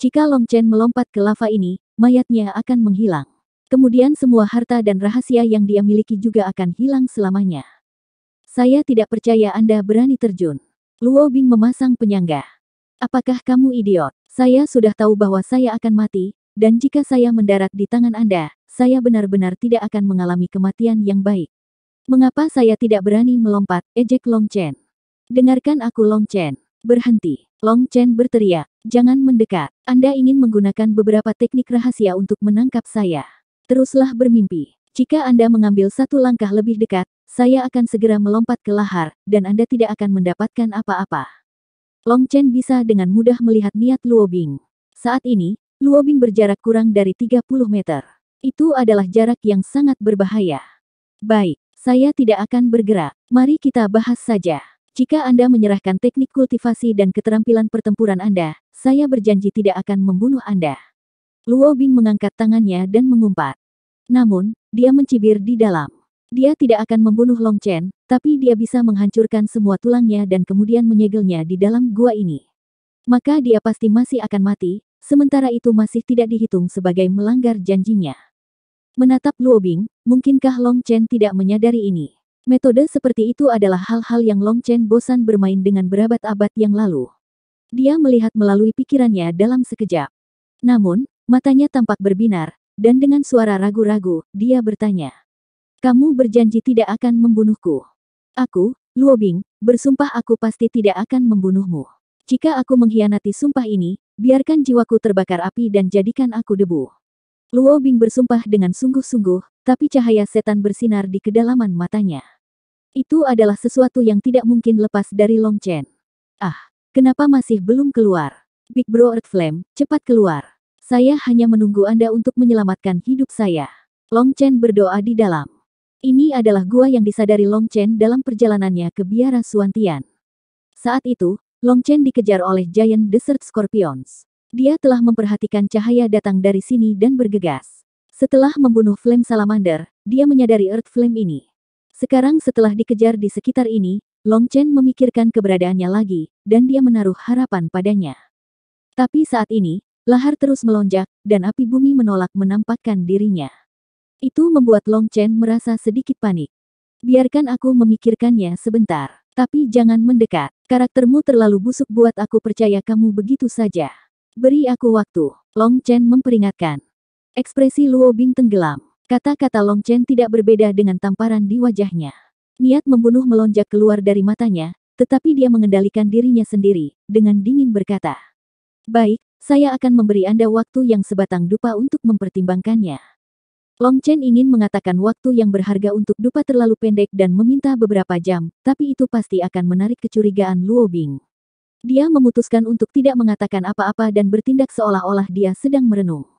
Jika Long Chen melompat ke lava ini, mayatnya akan menghilang. Kemudian semua harta dan rahasia yang dia miliki juga akan hilang selamanya. Saya tidak percaya Anda berani terjun. Luo Bing memasang penyangga. Apakah kamu idiot? Saya sudah tahu bahwa saya akan mati, dan jika saya mendarat di tangan Anda, saya benar-benar tidak akan mengalami kematian yang baik. Mengapa saya tidak berani melompat, ejek Long Chen? Dengarkan aku Long Chen. Berhenti. Long Chen berteriak. Jangan mendekat. Anda ingin menggunakan beberapa teknik rahasia untuk menangkap saya. Teruslah bermimpi. Jika Anda mengambil satu langkah lebih dekat, saya akan segera melompat ke lahar, dan Anda tidak akan mendapatkan apa-apa. Long Chen bisa dengan mudah melihat niat Luo Bing. Saat ini, Luo Bing berjarak kurang dari 30 meter. Itu adalah jarak yang sangat berbahaya. Baik, saya tidak akan bergerak. Mari kita bahas saja. Jika Anda menyerahkan teknik kultivasi dan keterampilan pertempuran Anda, saya berjanji tidak akan membunuh Anda. Luo Bing mengangkat tangannya dan mengumpat. Namun, dia mencibir di dalam. Dia tidak akan membunuh Long Chen, tapi dia bisa menghancurkan semua tulangnya dan kemudian menyegelnya di dalam gua ini. Maka dia pasti masih akan mati, sementara itu masih tidak dihitung sebagai melanggar janjinya. Menatap Luo Bing, mungkinkah Long Chen tidak menyadari ini? Metode seperti itu adalah hal-hal yang Long Chen bosan bermain dengan berabad-abad yang lalu. Dia melihat melalui pikirannya dalam sekejap. Namun, matanya tampak berbinar, dan dengan suara ragu-ragu, dia bertanya. Kamu berjanji tidak akan membunuhku. Aku, Luo Bing, bersumpah aku pasti tidak akan membunuhmu. Jika aku mengkhianati sumpah ini, biarkan jiwaku terbakar api dan jadikan aku debu. Luo Bing bersumpah dengan sungguh-sungguh, tapi cahaya setan bersinar di kedalaman matanya. Itu adalah sesuatu yang tidak mungkin lepas dari Long Chen. Ah, kenapa masih belum keluar? Big Bro Earth Flame, cepat keluar. Saya hanya menunggu Anda untuk menyelamatkan hidup saya. Long Chen berdoa di dalam. Ini adalah gua yang disadari Long Chen dalam perjalanannya ke biara Suantian. Saat itu, Long Chen dikejar oleh Giant Desert Scorpions. Dia telah memperhatikan cahaya datang dari sini dan bergegas. Setelah membunuh Flame Salamander, dia menyadari Earth Flame ini. Sekarang setelah dikejar di sekitar ini, Long Chen memikirkan keberadaannya lagi, dan dia menaruh harapan padanya. Tapi saat ini, lahar terus melonjak, dan api bumi menolak menampakkan dirinya. Itu membuat Long Chen merasa sedikit panik. Biarkan aku memikirkannya sebentar, tapi jangan mendekat. Karaktermu terlalu busuk buat aku percaya kamu begitu saja. Beri aku waktu, Long Chen memperingatkan. Ekspresi Luo Bing tenggelam. Kata-kata Long Chen tidak berbeda dengan tamparan di wajahnya. Niat membunuh melonjak keluar dari matanya, tetapi dia mengendalikan dirinya sendiri, dengan dingin berkata. Baik, saya akan memberi Anda waktu yang sebatang dupa untuk mempertimbangkannya. Long Chen ingin mengatakan waktu yang berharga untuk dupa terlalu pendek dan meminta beberapa jam, tapi itu pasti akan menarik kecurigaan Luo Bing. Dia memutuskan untuk tidak mengatakan apa-apa dan bertindak seolah-olah dia sedang merenung.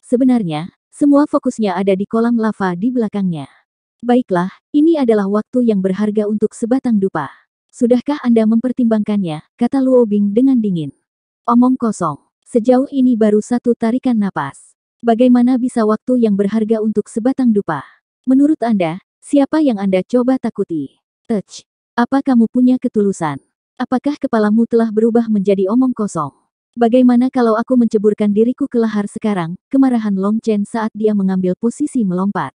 Sebenarnya, semua fokusnya ada di kolam lava di belakangnya. Baiklah, ini adalah waktu yang berharga untuk sebatang dupa. Sudahkah Anda mempertimbangkannya? kata Luo Bing dengan dingin. Omong kosong. Sejauh ini baru satu tarikan napas. Bagaimana bisa waktu yang berharga untuk sebatang dupa? Menurut Anda, siapa yang Anda coba takuti? Touch. Apa kamu punya ketulusan? Apakah kepalamu telah berubah menjadi omong kosong? Bagaimana kalau aku menceburkan diriku ke lahar sekarang? Kemarahan Long Chen saat dia mengambil posisi melompat.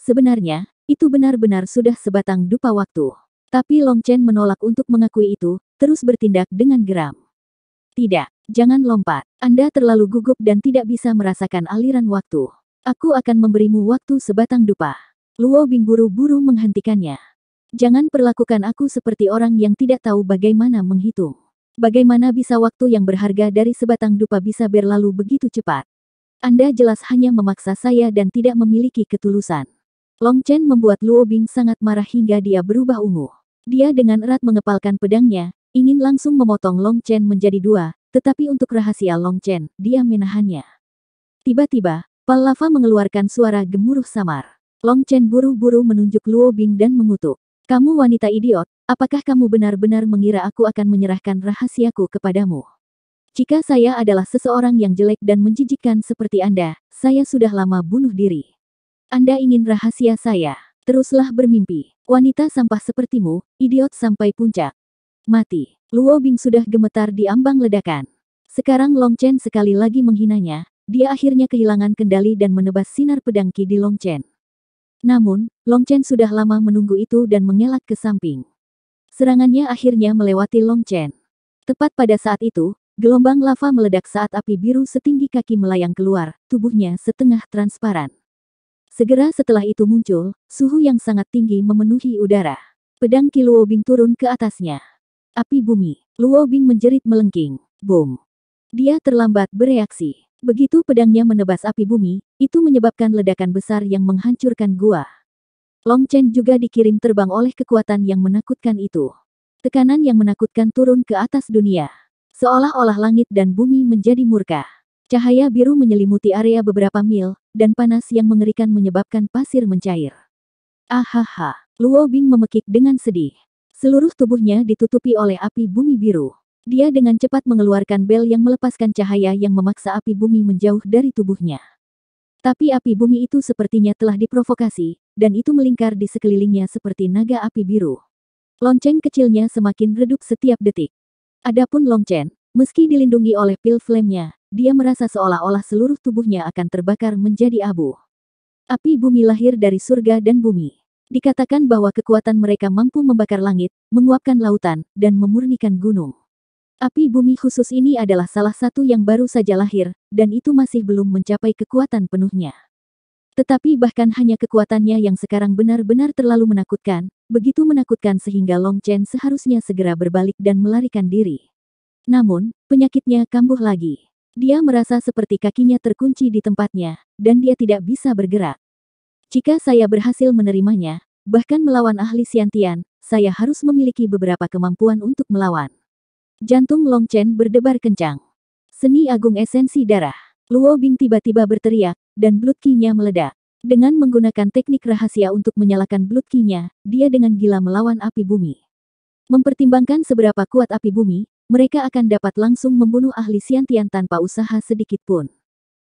Sebenarnya, itu benar-benar sudah sebatang dupa waktu. Tapi Long Chen menolak untuk mengakui itu, terus bertindak dengan geram. Tidak, jangan lompat. Anda terlalu gugup dan tidak bisa merasakan aliran waktu. Aku akan memberimu waktu sebatang dupa. Luo Bing buru-buru menghentikannya. Jangan perlakukan aku seperti orang yang tidak tahu bagaimana menghitung. Bagaimana bisa waktu yang berharga dari sebatang dupa bisa berlalu begitu cepat? Anda jelas hanya memaksa saya dan tidak memiliki ketulusan. Long Chen membuat Luo Bing sangat marah hingga dia berubah ungu. Dia dengan erat mengepalkan pedangnya, ingin langsung memotong Long Chen menjadi dua, tetapi untuk rahasia Long Chen, dia menahannya. Tiba-tiba, Palava mengeluarkan suara gemuruh samar. Long Chen buru-buru menunjuk Luo Bing dan mengutuk. Kamu wanita idiot, apakah kamu benar-benar mengira aku akan menyerahkan rahasiaku kepadamu? Jika saya adalah seseorang yang jelek dan menjijikkan seperti Anda, saya sudah lama bunuh diri. Anda ingin rahasia saya. Teruslah bermimpi. Wanita sampah sepertimu, idiot sampai puncak. Mati. Luo Bing sudah gemetar di ambang ledakan. Sekarang Long Chen sekali lagi menghinanya, dia akhirnya kehilangan kendali dan menebas sinar pedang Ki di Long Chen. Namun, Long Chen sudah lama menunggu itu dan mengelak ke samping. Serangannya akhirnya melewati Long Chen. Tepat pada saat itu, gelombang lava meledak saat api biru setinggi kaki melayang keluar, tubuhnya setengah transparan. Segera setelah itu muncul, suhu yang sangat tinggi memenuhi udara. Pedang Kiluo Bing turun ke atasnya. Api bumi, Luo Bing menjerit melengking. Boom. Dia terlambat bereaksi. Begitu pedangnya menebas api bumi, itu menyebabkan ledakan besar yang menghancurkan gua. Long Chen juga dikirim terbang oleh kekuatan yang menakutkan itu. Tekanan yang menakutkan turun ke atas dunia. Seolah-olah langit dan bumi menjadi murka. Cahaya biru menyelimuti area beberapa mil, dan panas yang mengerikan menyebabkan pasir mencair. Ahaha, Luo Bing memekik dengan sedih. Seluruh tubuhnya ditutupi oleh api bumi biru. Dia dengan cepat mengeluarkan bel yang melepaskan cahaya yang memaksa api bumi menjauh dari tubuhnya. Tapi api bumi itu sepertinya telah diprovokasi, dan itu melingkar di sekelilingnya seperti naga api biru. Lonceng kecilnya semakin redup setiap detik. Adapun Longchen, meski dilindungi oleh pil flame-nya, dia merasa seolah-olah seluruh tubuhnya akan terbakar menjadi abu. Api bumi lahir dari surga dan bumi. Dikatakan bahwa kekuatan mereka mampu membakar langit, menguapkan lautan, dan memurnikan gunung. Api bumi khusus ini adalah salah satu yang baru saja lahir, dan itu masih belum mencapai kekuatan penuhnya. Tetapi bahkan hanya kekuatannya yang sekarang benar-benar terlalu menakutkan, begitu menakutkan sehingga Long Chen seharusnya segera berbalik dan melarikan diri. Namun, penyakitnya kambuh lagi. Dia merasa seperti kakinya terkunci di tempatnya, dan dia tidak bisa bergerak. Jika saya berhasil menerimanya, bahkan melawan ahli Siantian, saya harus memiliki beberapa kemampuan untuk melawan. Jantung Long Chen berdebar kencang. Seni agung esensi darah. Luo Bing tiba-tiba berteriak, dan blood key nya meledak. Dengan menggunakan teknik rahasia untuk menyalakan blood key nya dia dengan gila melawan api bumi. Mempertimbangkan seberapa kuat api bumi, mereka akan dapat langsung membunuh ahli Siantian tanpa usaha sedikit pun.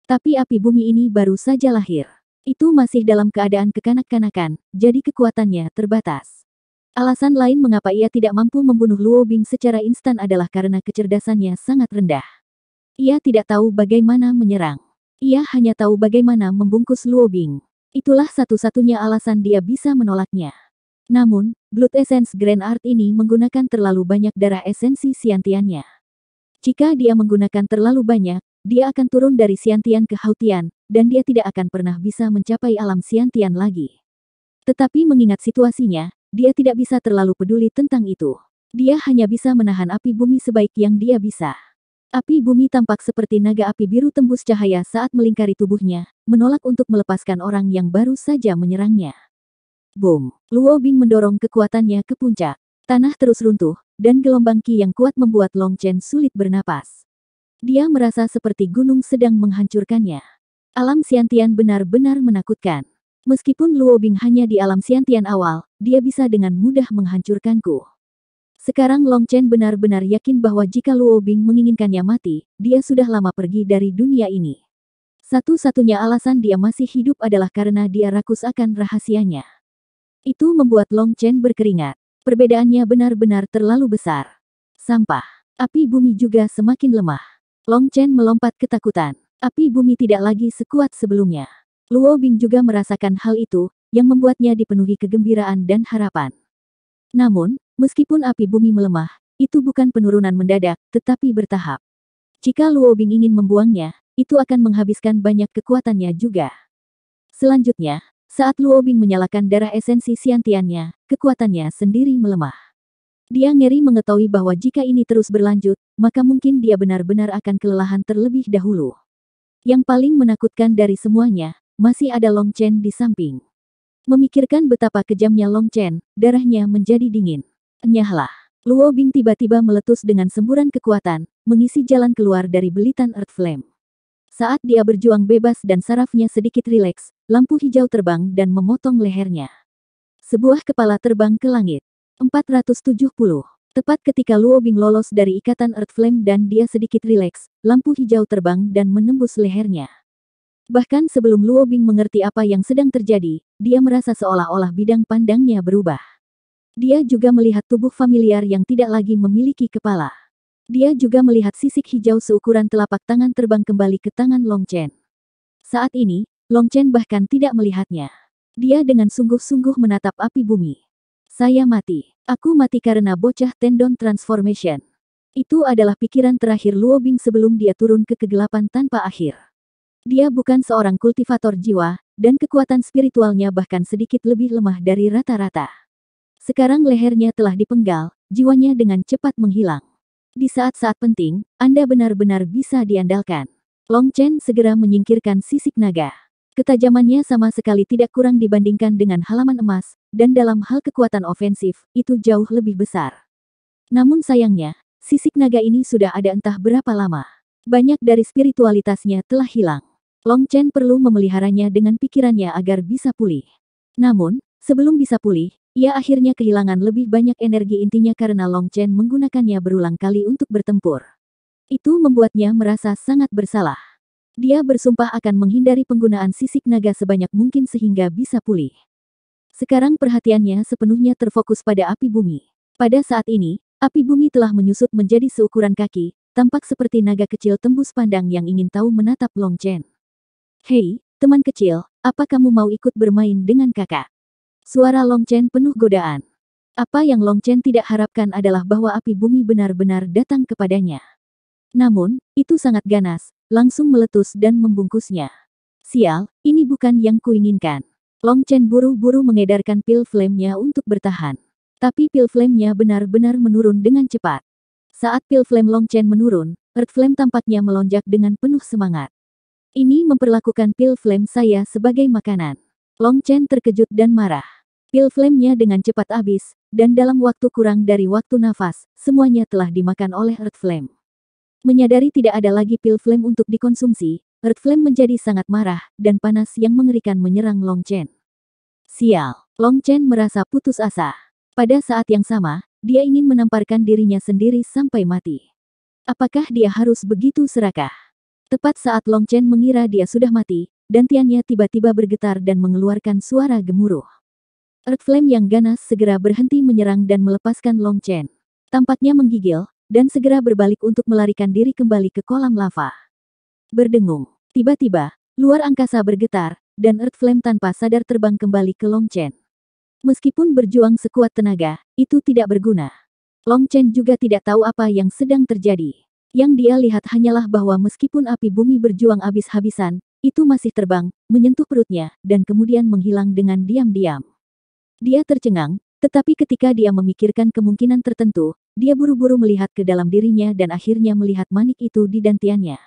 Tapi api bumi ini baru saja lahir. Itu masih dalam keadaan kekanak-kanakan, jadi kekuatannya terbatas. Alasan lain mengapa ia tidak mampu membunuh Luo Bing secara instan adalah karena kecerdasannya sangat rendah. Ia tidak tahu bagaimana menyerang. Ia hanya tahu bagaimana membungkus Luo Bing. Itulah satu-satunya alasan dia bisa menolaknya. Namun, Blood Essence Grand Art ini menggunakan terlalu banyak darah esensi siantiannya. Jika dia menggunakan terlalu banyak, dia akan turun dari siantian ke hautian, dan dia tidak akan pernah bisa mencapai alam siantian lagi. Tetapi mengingat situasinya, dia tidak bisa terlalu peduli tentang itu. Dia hanya bisa menahan api bumi sebaik yang dia bisa. Api bumi tampak seperti naga api biru tembus cahaya saat melingkari tubuhnya, menolak untuk melepaskan orang yang baru saja menyerangnya. Boom! Luo Bing mendorong kekuatannya ke puncak. Tanah terus runtuh, dan gelombang ki yang kuat membuat Long Chen sulit bernapas. Dia merasa seperti gunung sedang menghancurkannya. Alam Siantian benar-benar menakutkan. Meskipun Luo Bing hanya di alam siantian awal, dia bisa dengan mudah menghancurkanku. Sekarang Long Chen benar-benar yakin bahwa jika Luo Bing menginginkannya mati, dia sudah lama pergi dari dunia ini. Satu-satunya alasan dia masih hidup adalah karena dia rakus akan rahasianya. Itu membuat Long Chen berkeringat. Perbedaannya benar-benar terlalu besar. Sampah. Api bumi juga semakin lemah. Long Chen melompat ketakutan. Api bumi tidak lagi sekuat sebelumnya. Luo Bing juga merasakan hal itu, yang membuatnya dipenuhi kegembiraan dan harapan. Namun, meskipun api bumi melemah, itu bukan penurunan mendadak, tetapi bertahap. Jika Luo Bing ingin membuangnya, itu akan menghabiskan banyak kekuatannya juga. Selanjutnya, saat Luo Bing menyalakan darah esensi siantiannya, kekuatannya sendiri melemah. Dia ngeri mengetahui bahwa jika ini terus berlanjut, maka mungkin dia benar-benar akan kelelahan terlebih dahulu. Yang paling menakutkan dari semuanya masih ada Long Chen di samping. Memikirkan betapa kejamnya Long Chen, darahnya menjadi dingin. Nyahlah. Luo Bing tiba-tiba meletus dengan semburan kekuatan, mengisi jalan keluar dari belitan Earth Flame. Saat dia berjuang bebas dan sarafnya sedikit rileks, lampu hijau terbang dan memotong lehernya. Sebuah kepala terbang ke langit. 470. Tepat ketika Luo Bing lolos dari ikatan Earth Flame dan dia sedikit rileks, lampu hijau terbang dan menembus lehernya. Bahkan sebelum Luo Bing mengerti apa yang sedang terjadi, dia merasa seolah-olah bidang pandangnya berubah. Dia juga melihat tubuh familiar yang tidak lagi memiliki kepala. Dia juga melihat sisik hijau seukuran telapak tangan terbang kembali ke tangan Long Chen. Saat ini, Long Chen bahkan tidak melihatnya. Dia dengan sungguh-sungguh menatap api bumi. Saya mati. Aku mati karena bocah tendon transformation. Itu adalah pikiran terakhir Luo Bing sebelum dia turun ke kegelapan tanpa akhir. Dia bukan seorang kultivator jiwa, dan kekuatan spiritualnya bahkan sedikit lebih lemah dari rata-rata. Sekarang lehernya telah dipenggal, jiwanya dengan cepat menghilang. Di saat-saat penting, Anda benar-benar bisa diandalkan. Long Chen segera menyingkirkan sisik naga. Ketajamannya sama sekali tidak kurang dibandingkan dengan halaman emas, dan dalam hal kekuatan ofensif, itu jauh lebih besar. Namun sayangnya, sisik naga ini sudah ada entah berapa lama. Banyak dari spiritualitasnya telah hilang. Long Chen perlu memeliharanya dengan pikirannya agar bisa pulih. Namun, sebelum bisa pulih, ia akhirnya kehilangan lebih banyak energi intinya karena Long Chen menggunakannya berulang kali untuk bertempur. Itu membuatnya merasa sangat bersalah. Dia bersumpah akan menghindari penggunaan sisik naga sebanyak mungkin sehingga bisa pulih. Sekarang perhatiannya sepenuhnya terfokus pada api bumi. Pada saat ini, api bumi telah menyusut menjadi seukuran kaki, tampak seperti naga kecil tembus pandang yang ingin tahu menatap Long Chen. Hei, teman kecil, apa kamu mau ikut bermain dengan kakak? Suara Long Chen penuh godaan. Apa yang Long Chen tidak harapkan adalah bahwa api bumi benar-benar datang kepadanya. Namun, itu sangat ganas, langsung meletus dan membungkusnya. Sial, ini bukan yang kuinginkan. Long Chen buru-buru mengedarkan pil flame-nya untuk bertahan. Tapi pil flame-nya benar-benar menurun dengan cepat. Saat pil flame Long Chen menurun, Earth Flame tampaknya melonjak dengan penuh semangat. Ini memperlakukan pil flame saya sebagai makanan. Long Chen terkejut dan marah. Pil flame dengan cepat habis, dan dalam waktu kurang dari waktu nafas, semuanya telah dimakan oleh Earth Flame. Menyadari tidak ada lagi pil flame untuk dikonsumsi, Earth Flame menjadi sangat marah, dan panas yang mengerikan menyerang Long Chen. Sial, Long Chen merasa putus asa. Pada saat yang sama, dia ingin menamparkan dirinya sendiri sampai mati. Apakah dia harus begitu serakah? Tepat saat Long Chen mengira dia sudah mati, dantiannya tiba-tiba bergetar dan mengeluarkan suara gemuruh. Earth Flame yang ganas segera berhenti menyerang dan melepaskan Long Chen. Tampaknya menggigil, dan segera berbalik untuk melarikan diri kembali ke kolam lava. Berdengung, tiba-tiba, luar angkasa bergetar, dan Earth Flame tanpa sadar terbang kembali ke Long Chen. Meskipun berjuang sekuat tenaga, itu tidak berguna. Long Chen juga tidak tahu apa yang sedang terjadi. Yang dia lihat hanyalah bahwa meskipun api bumi berjuang habis-habisan, itu masih terbang, menyentuh perutnya, dan kemudian menghilang dengan diam-diam. Dia tercengang, tetapi ketika dia memikirkan kemungkinan tertentu, dia buru-buru melihat ke dalam dirinya dan akhirnya melihat manik itu di dantiannya.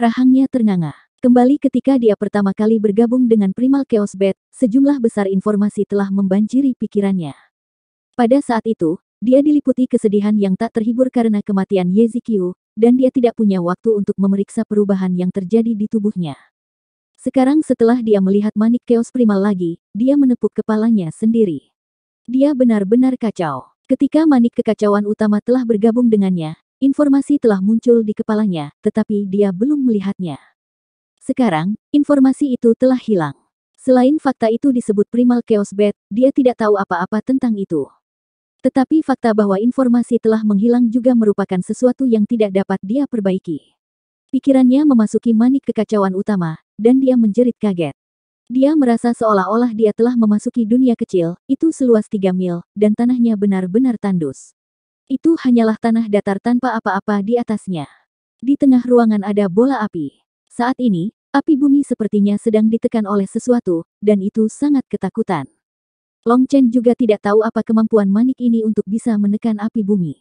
Rahangnya ternganga. Kembali ketika dia pertama kali bergabung dengan Primal Chaos Bat, sejumlah besar informasi telah membanjiri pikirannya. Pada saat itu, dia diliputi kesedihan yang tak terhibur karena kematian Yezikyu, dan dia tidak punya waktu untuk memeriksa perubahan yang terjadi di tubuhnya. Sekarang setelah dia melihat manik keos primal lagi, dia menepuk kepalanya sendiri. Dia benar-benar kacau. Ketika manik kekacauan utama telah bergabung dengannya, informasi telah muncul di kepalanya, tetapi dia belum melihatnya. Sekarang, informasi itu telah hilang. Selain fakta itu disebut primal chaos bed, dia tidak tahu apa-apa tentang itu. Tetapi fakta bahwa informasi telah menghilang juga merupakan sesuatu yang tidak dapat dia perbaiki. Pikirannya memasuki manik kekacauan utama, dan dia menjerit kaget. Dia merasa seolah-olah dia telah memasuki dunia kecil, itu seluas tiga mil, dan tanahnya benar-benar tandus. Itu hanyalah tanah datar tanpa apa-apa di atasnya. Di tengah ruangan ada bola api. Saat ini, api bumi sepertinya sedang ditekan oleh sesuatu, dan itu sangat ketakutan. Long Chen juga tidak tahu apa kemampuan manik ini untuk bisa menekan api bumi.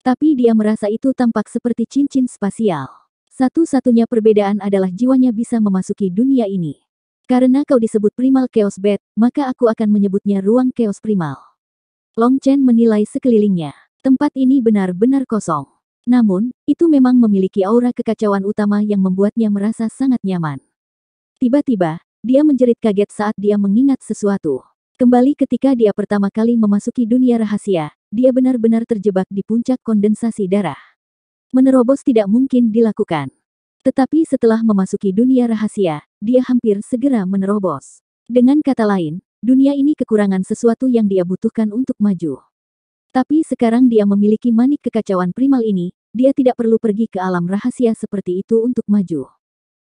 Tapi dia merasa itu tampak seperti cincin spasial. Satu-satunya perbedaan adalah jiwanya bisa memasuki dunia ini. Karena kau disebut primal chaos bed, maka aku akan menyebutnya ruang chaos primal. Long Chen menilai sekelilingnya. Tempat ini benar-benar kosong. Namun, itu memang memiliki aura kekacauan utama yang membuatnya merasa sangat nyaman. Tiba-tiba, dia menjerit kaget saat dia mengingat sesuatu. Kembali ketika dia pertama kali memasuki dunia rahasia, dia benar-benar terjebak di puncak kondensasi darah. Menerobos tidak mungkin dilakukan. Tetapi setelah memasuki dunia rahasia, dia hampir segera menerobos. Dengan kata lain, dunia ini kekurangan sesuatu yang dia butuhkan untuk maju. Tapi sekarang dia memiliki manik kekacauan primal ini, dia tidak perlu pergi ke alam rahasia seperti itu untuk maju.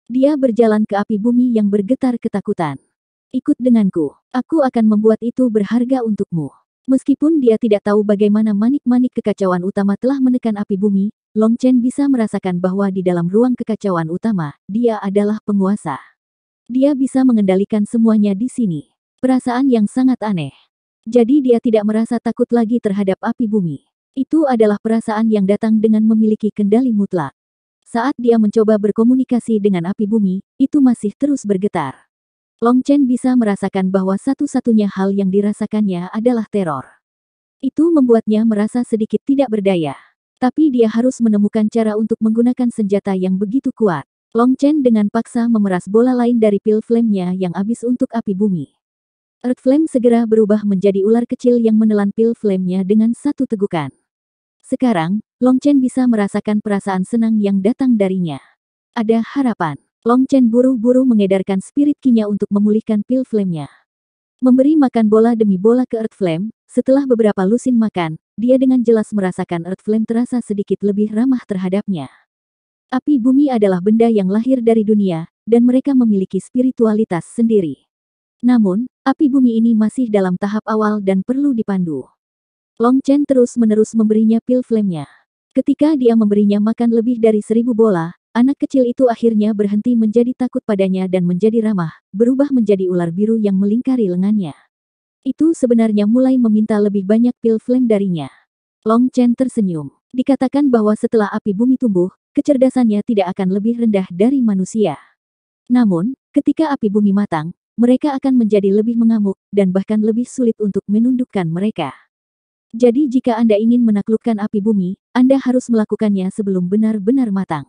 Dia berjalan ke api bumi yang bergetar ketakutan. Ikut denganku. Aku akan membuat itu berharga untukmu. Meskipun dia tidak tahu bagaimana manik-manik kekacauan utama telah menekan api bumi, Long Chen bisa merasakan bahwa di dalam ruang kekacauan utama, dia adalah penguasa. Dia bisa mengendalikan semuanya di sini. Perasaan yang sangat aneh. Jadi dia tidak merasa takut lagi terhadap api bumi. Itu adalah perasaan yang datang dengan memiliki kendali mutlak. Saat dia mencoba berkomunikasi dengan api bumi, itu masih terus bergetar. Long Chen bisa merasakan bahwa satu-satunya hal yang dirasakannya adalah teror. Itu membuatnya merasa sedikit tidak berdaya. Tapi dia harus menemukan cara untuk menggunakan senjata yang begitu kuat. Long Chen dengan paksa memeras bola lain dari pil flame-nya yang habis untuk api bumi. Earth Flame segera berubah menjadi ular kecil yang menelan pil flame-nya dengan satu tegukan. Sekarang, Long Chen bisa merasakan perasaan senang yang datang darinya. Ada harapan. Long Chen buru-buru mengedarkan spirit kinya untuk memulihkan pil flame-nya. Memberi makan bola demi bola ke Earth Flame, setelah beberapa lusin makan, dia dengan jelas merasakan Earth Flame terasa sedikit lebih ramah terhadapnya. Api bumi adalah benda yang lahir dari dunia, dan mereka memiliki spiritualitas sendiri. Namun, api bumi ini masih dalam tahap awal dan perlu dipandu. Long Chen terus-menerus memberinya pil flame-nya. Ketika dia memberinya makan lebih dari seribu bola, Anak kecil itu akhirnya berhenti menjadi takut padanya dan menjadi ramah, berubah menjadi ular biru yang melingkari lengannya. Itu sebenarnya mulai meminta lebih banyak pil flame darinya. Long Chen tersenyum. Dikatakan bahwa setelah api bumi tumbuh, kecerdasannya tidak akan lebih rendah dari manusia. Namun, ketika api bumi matang, mereka akan menjadi lebih mengamuk dan bahkan lebih sulit untuk menundukkan mereka. Jadi jika Anda ingin menaklukkan api bumi, Anda harus melakukannya sebelum benar-benar matang.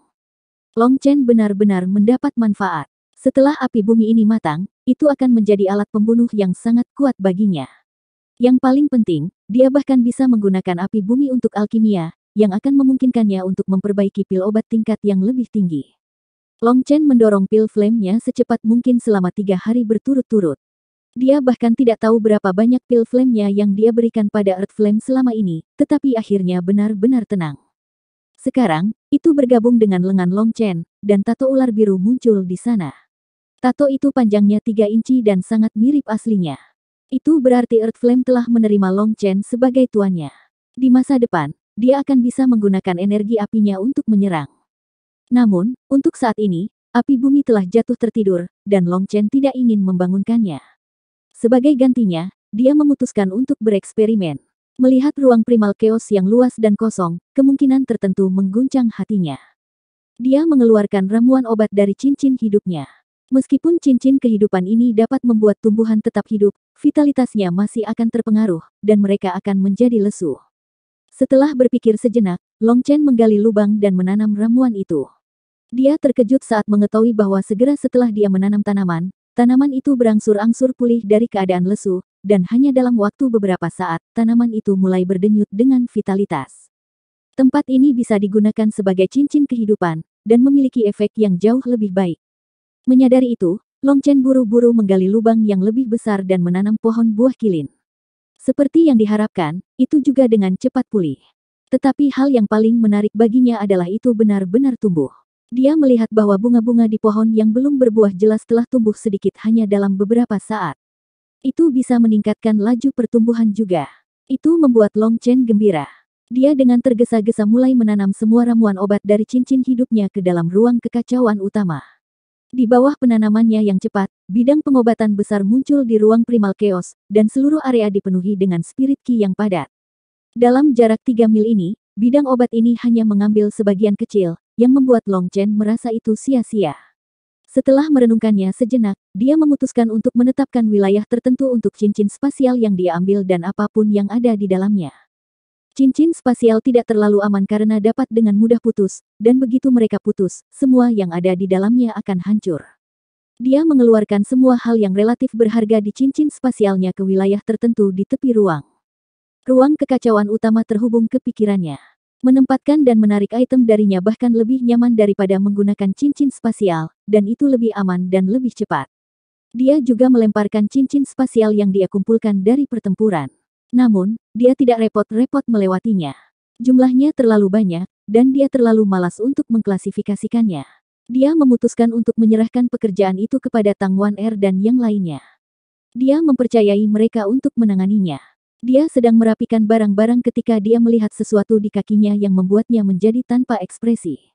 Long Chen benar-benar mendapat manfaat. Setelah api bumi ini matang, itu akan menjadi alat pembunuh yang sangat kuat baginya. Yang paling penting, dia bahkan bisa menggunakan api bumi untuk alkimia, yang akan memungkinkannya untuk memperbaiki pil obat tingkat yang lebih tinggi. Long Chen mendorong pil flame-nya secepat mungkin selama tiga hari berturut-turut. Dia bahkan tidak tahu berapa banyak pil flame-nya yang dia berikan pada Earth Flame selama ini, tetapi akhirnya benar-benar tenang. Sekarang, itu bergabung dengan lengan Long Chen, dan tato ular biru muncul di sana. Tato itu panjangnya tiga inci dan sangat mirip aslinya. Itu berarti Earth Flame telah menerima Long Chen sebagai tuannya. Di masa depan, dia akan bisa menggunakan energi apinya untuk menyerang. Namun, untuk saat ini, api bumi telah jatuh tertidur, dan Long Chen tidak ingin membangunkannya. Sebagai gantinya, dia memutuskan untuk bereksperimen. Melihat ruang primal keos yang luas dan kosong, kemungkinan tertentu mengguncang hatinya. Dia mengeluarkan ramuan obat dari cincin hidupnya. Meskipun cincin kehidupan ini dapat membuat tumbuhan tetap hidup, vitalitasnya masih akan terpengaruh, dan mereka akan menjadi lesu. Setelah berpikir sejenak, Long Chen menggali lubang dan menanam ramuan itu. Dia terkejut saat mengetahui bahwa segera setelah dia menanam tanaman, Tanaman itu berangsur-angsur pulih dari keadaan lesu, dan hanya dalam waktu beberapa saat, tanaman itu mulai berdenyut dengan vitalitas. Tempat ini bisa digunakan sebagai cincin kehidupan, dan memiliki efek yang jauh lebih baik. Menyadari itu, Long Chen buru-buru menggali lubang yang lebih besar dan menanam pohon buah kilin. Seperti yang diharapkan, itu juga dengan cepat pulih. Tetapi hal yang paling menarik baginya adalah itu benar-benar tumbuh. Dia melihat bahwa bunga-bunga di pohon yang belum berbuah jelas telah tumbuh sedikit hanya dalam beberapa saat. Itu bisa meningkatkan laju pertumbuhan juga. Itu membuat Long Chen gembira. Dia dengan tergesa-gesa mulai menanam semua ramuan obat dari cincin hidupnya ke dalam ruang kekacauan utama. Di bawah penanamannya yang cepat, bidang pengobatan besar muncul di ruang primal chaos, dan seluruh area dipenuhi dengan spirit ki yang padat. Dalam jarak 3 mil ini, bidang obat ini hanya mengambil sebagian kecil, yang membuat Long Chen merasa itu sia-sia. Setelah merenungkannya sejenak, dia memutuskan untuk menetapkan wilayah tertentu untuk cincin spasial yang diambil dan apapun yang ada di dalamnya. Cincin spasial tidak terlalu aman karena dapat dengan mudah putus, dan begitu mereka putus, semua yang ada di dalamnya akan hancur. Dia mengeluarkan semua hal yang relatif berharga di cincin spasialnya ke wilayah tertentu di tepi ruang. Ruang kekacauan utama terhubung ke pikirannya menempatkan dan menarik item darinya bahkan lebih nyaman daripada menggunakan cincin spasial, dan itu lebih aman dan lebih cepat. Dia juga melemparkan cincin spasial yang dia kumpulkan dari pertempuran. Namun, dia tidak repot-repot melewatinya. Jumlahnya terlalu banyak, dan dia terlalu malas untuk mengklasifikasikannya. Dia memutuskan untuk menyerahkan pekerjaan itu kepada Tang Wan Er dan yang lainnya. Dia mempercayai mereka untuk menanganinya. Dia sedang merapikan barang-barang ketika dia melihat sesuatu di kakinya yang membuatnya menjadi tanpa ekspresi.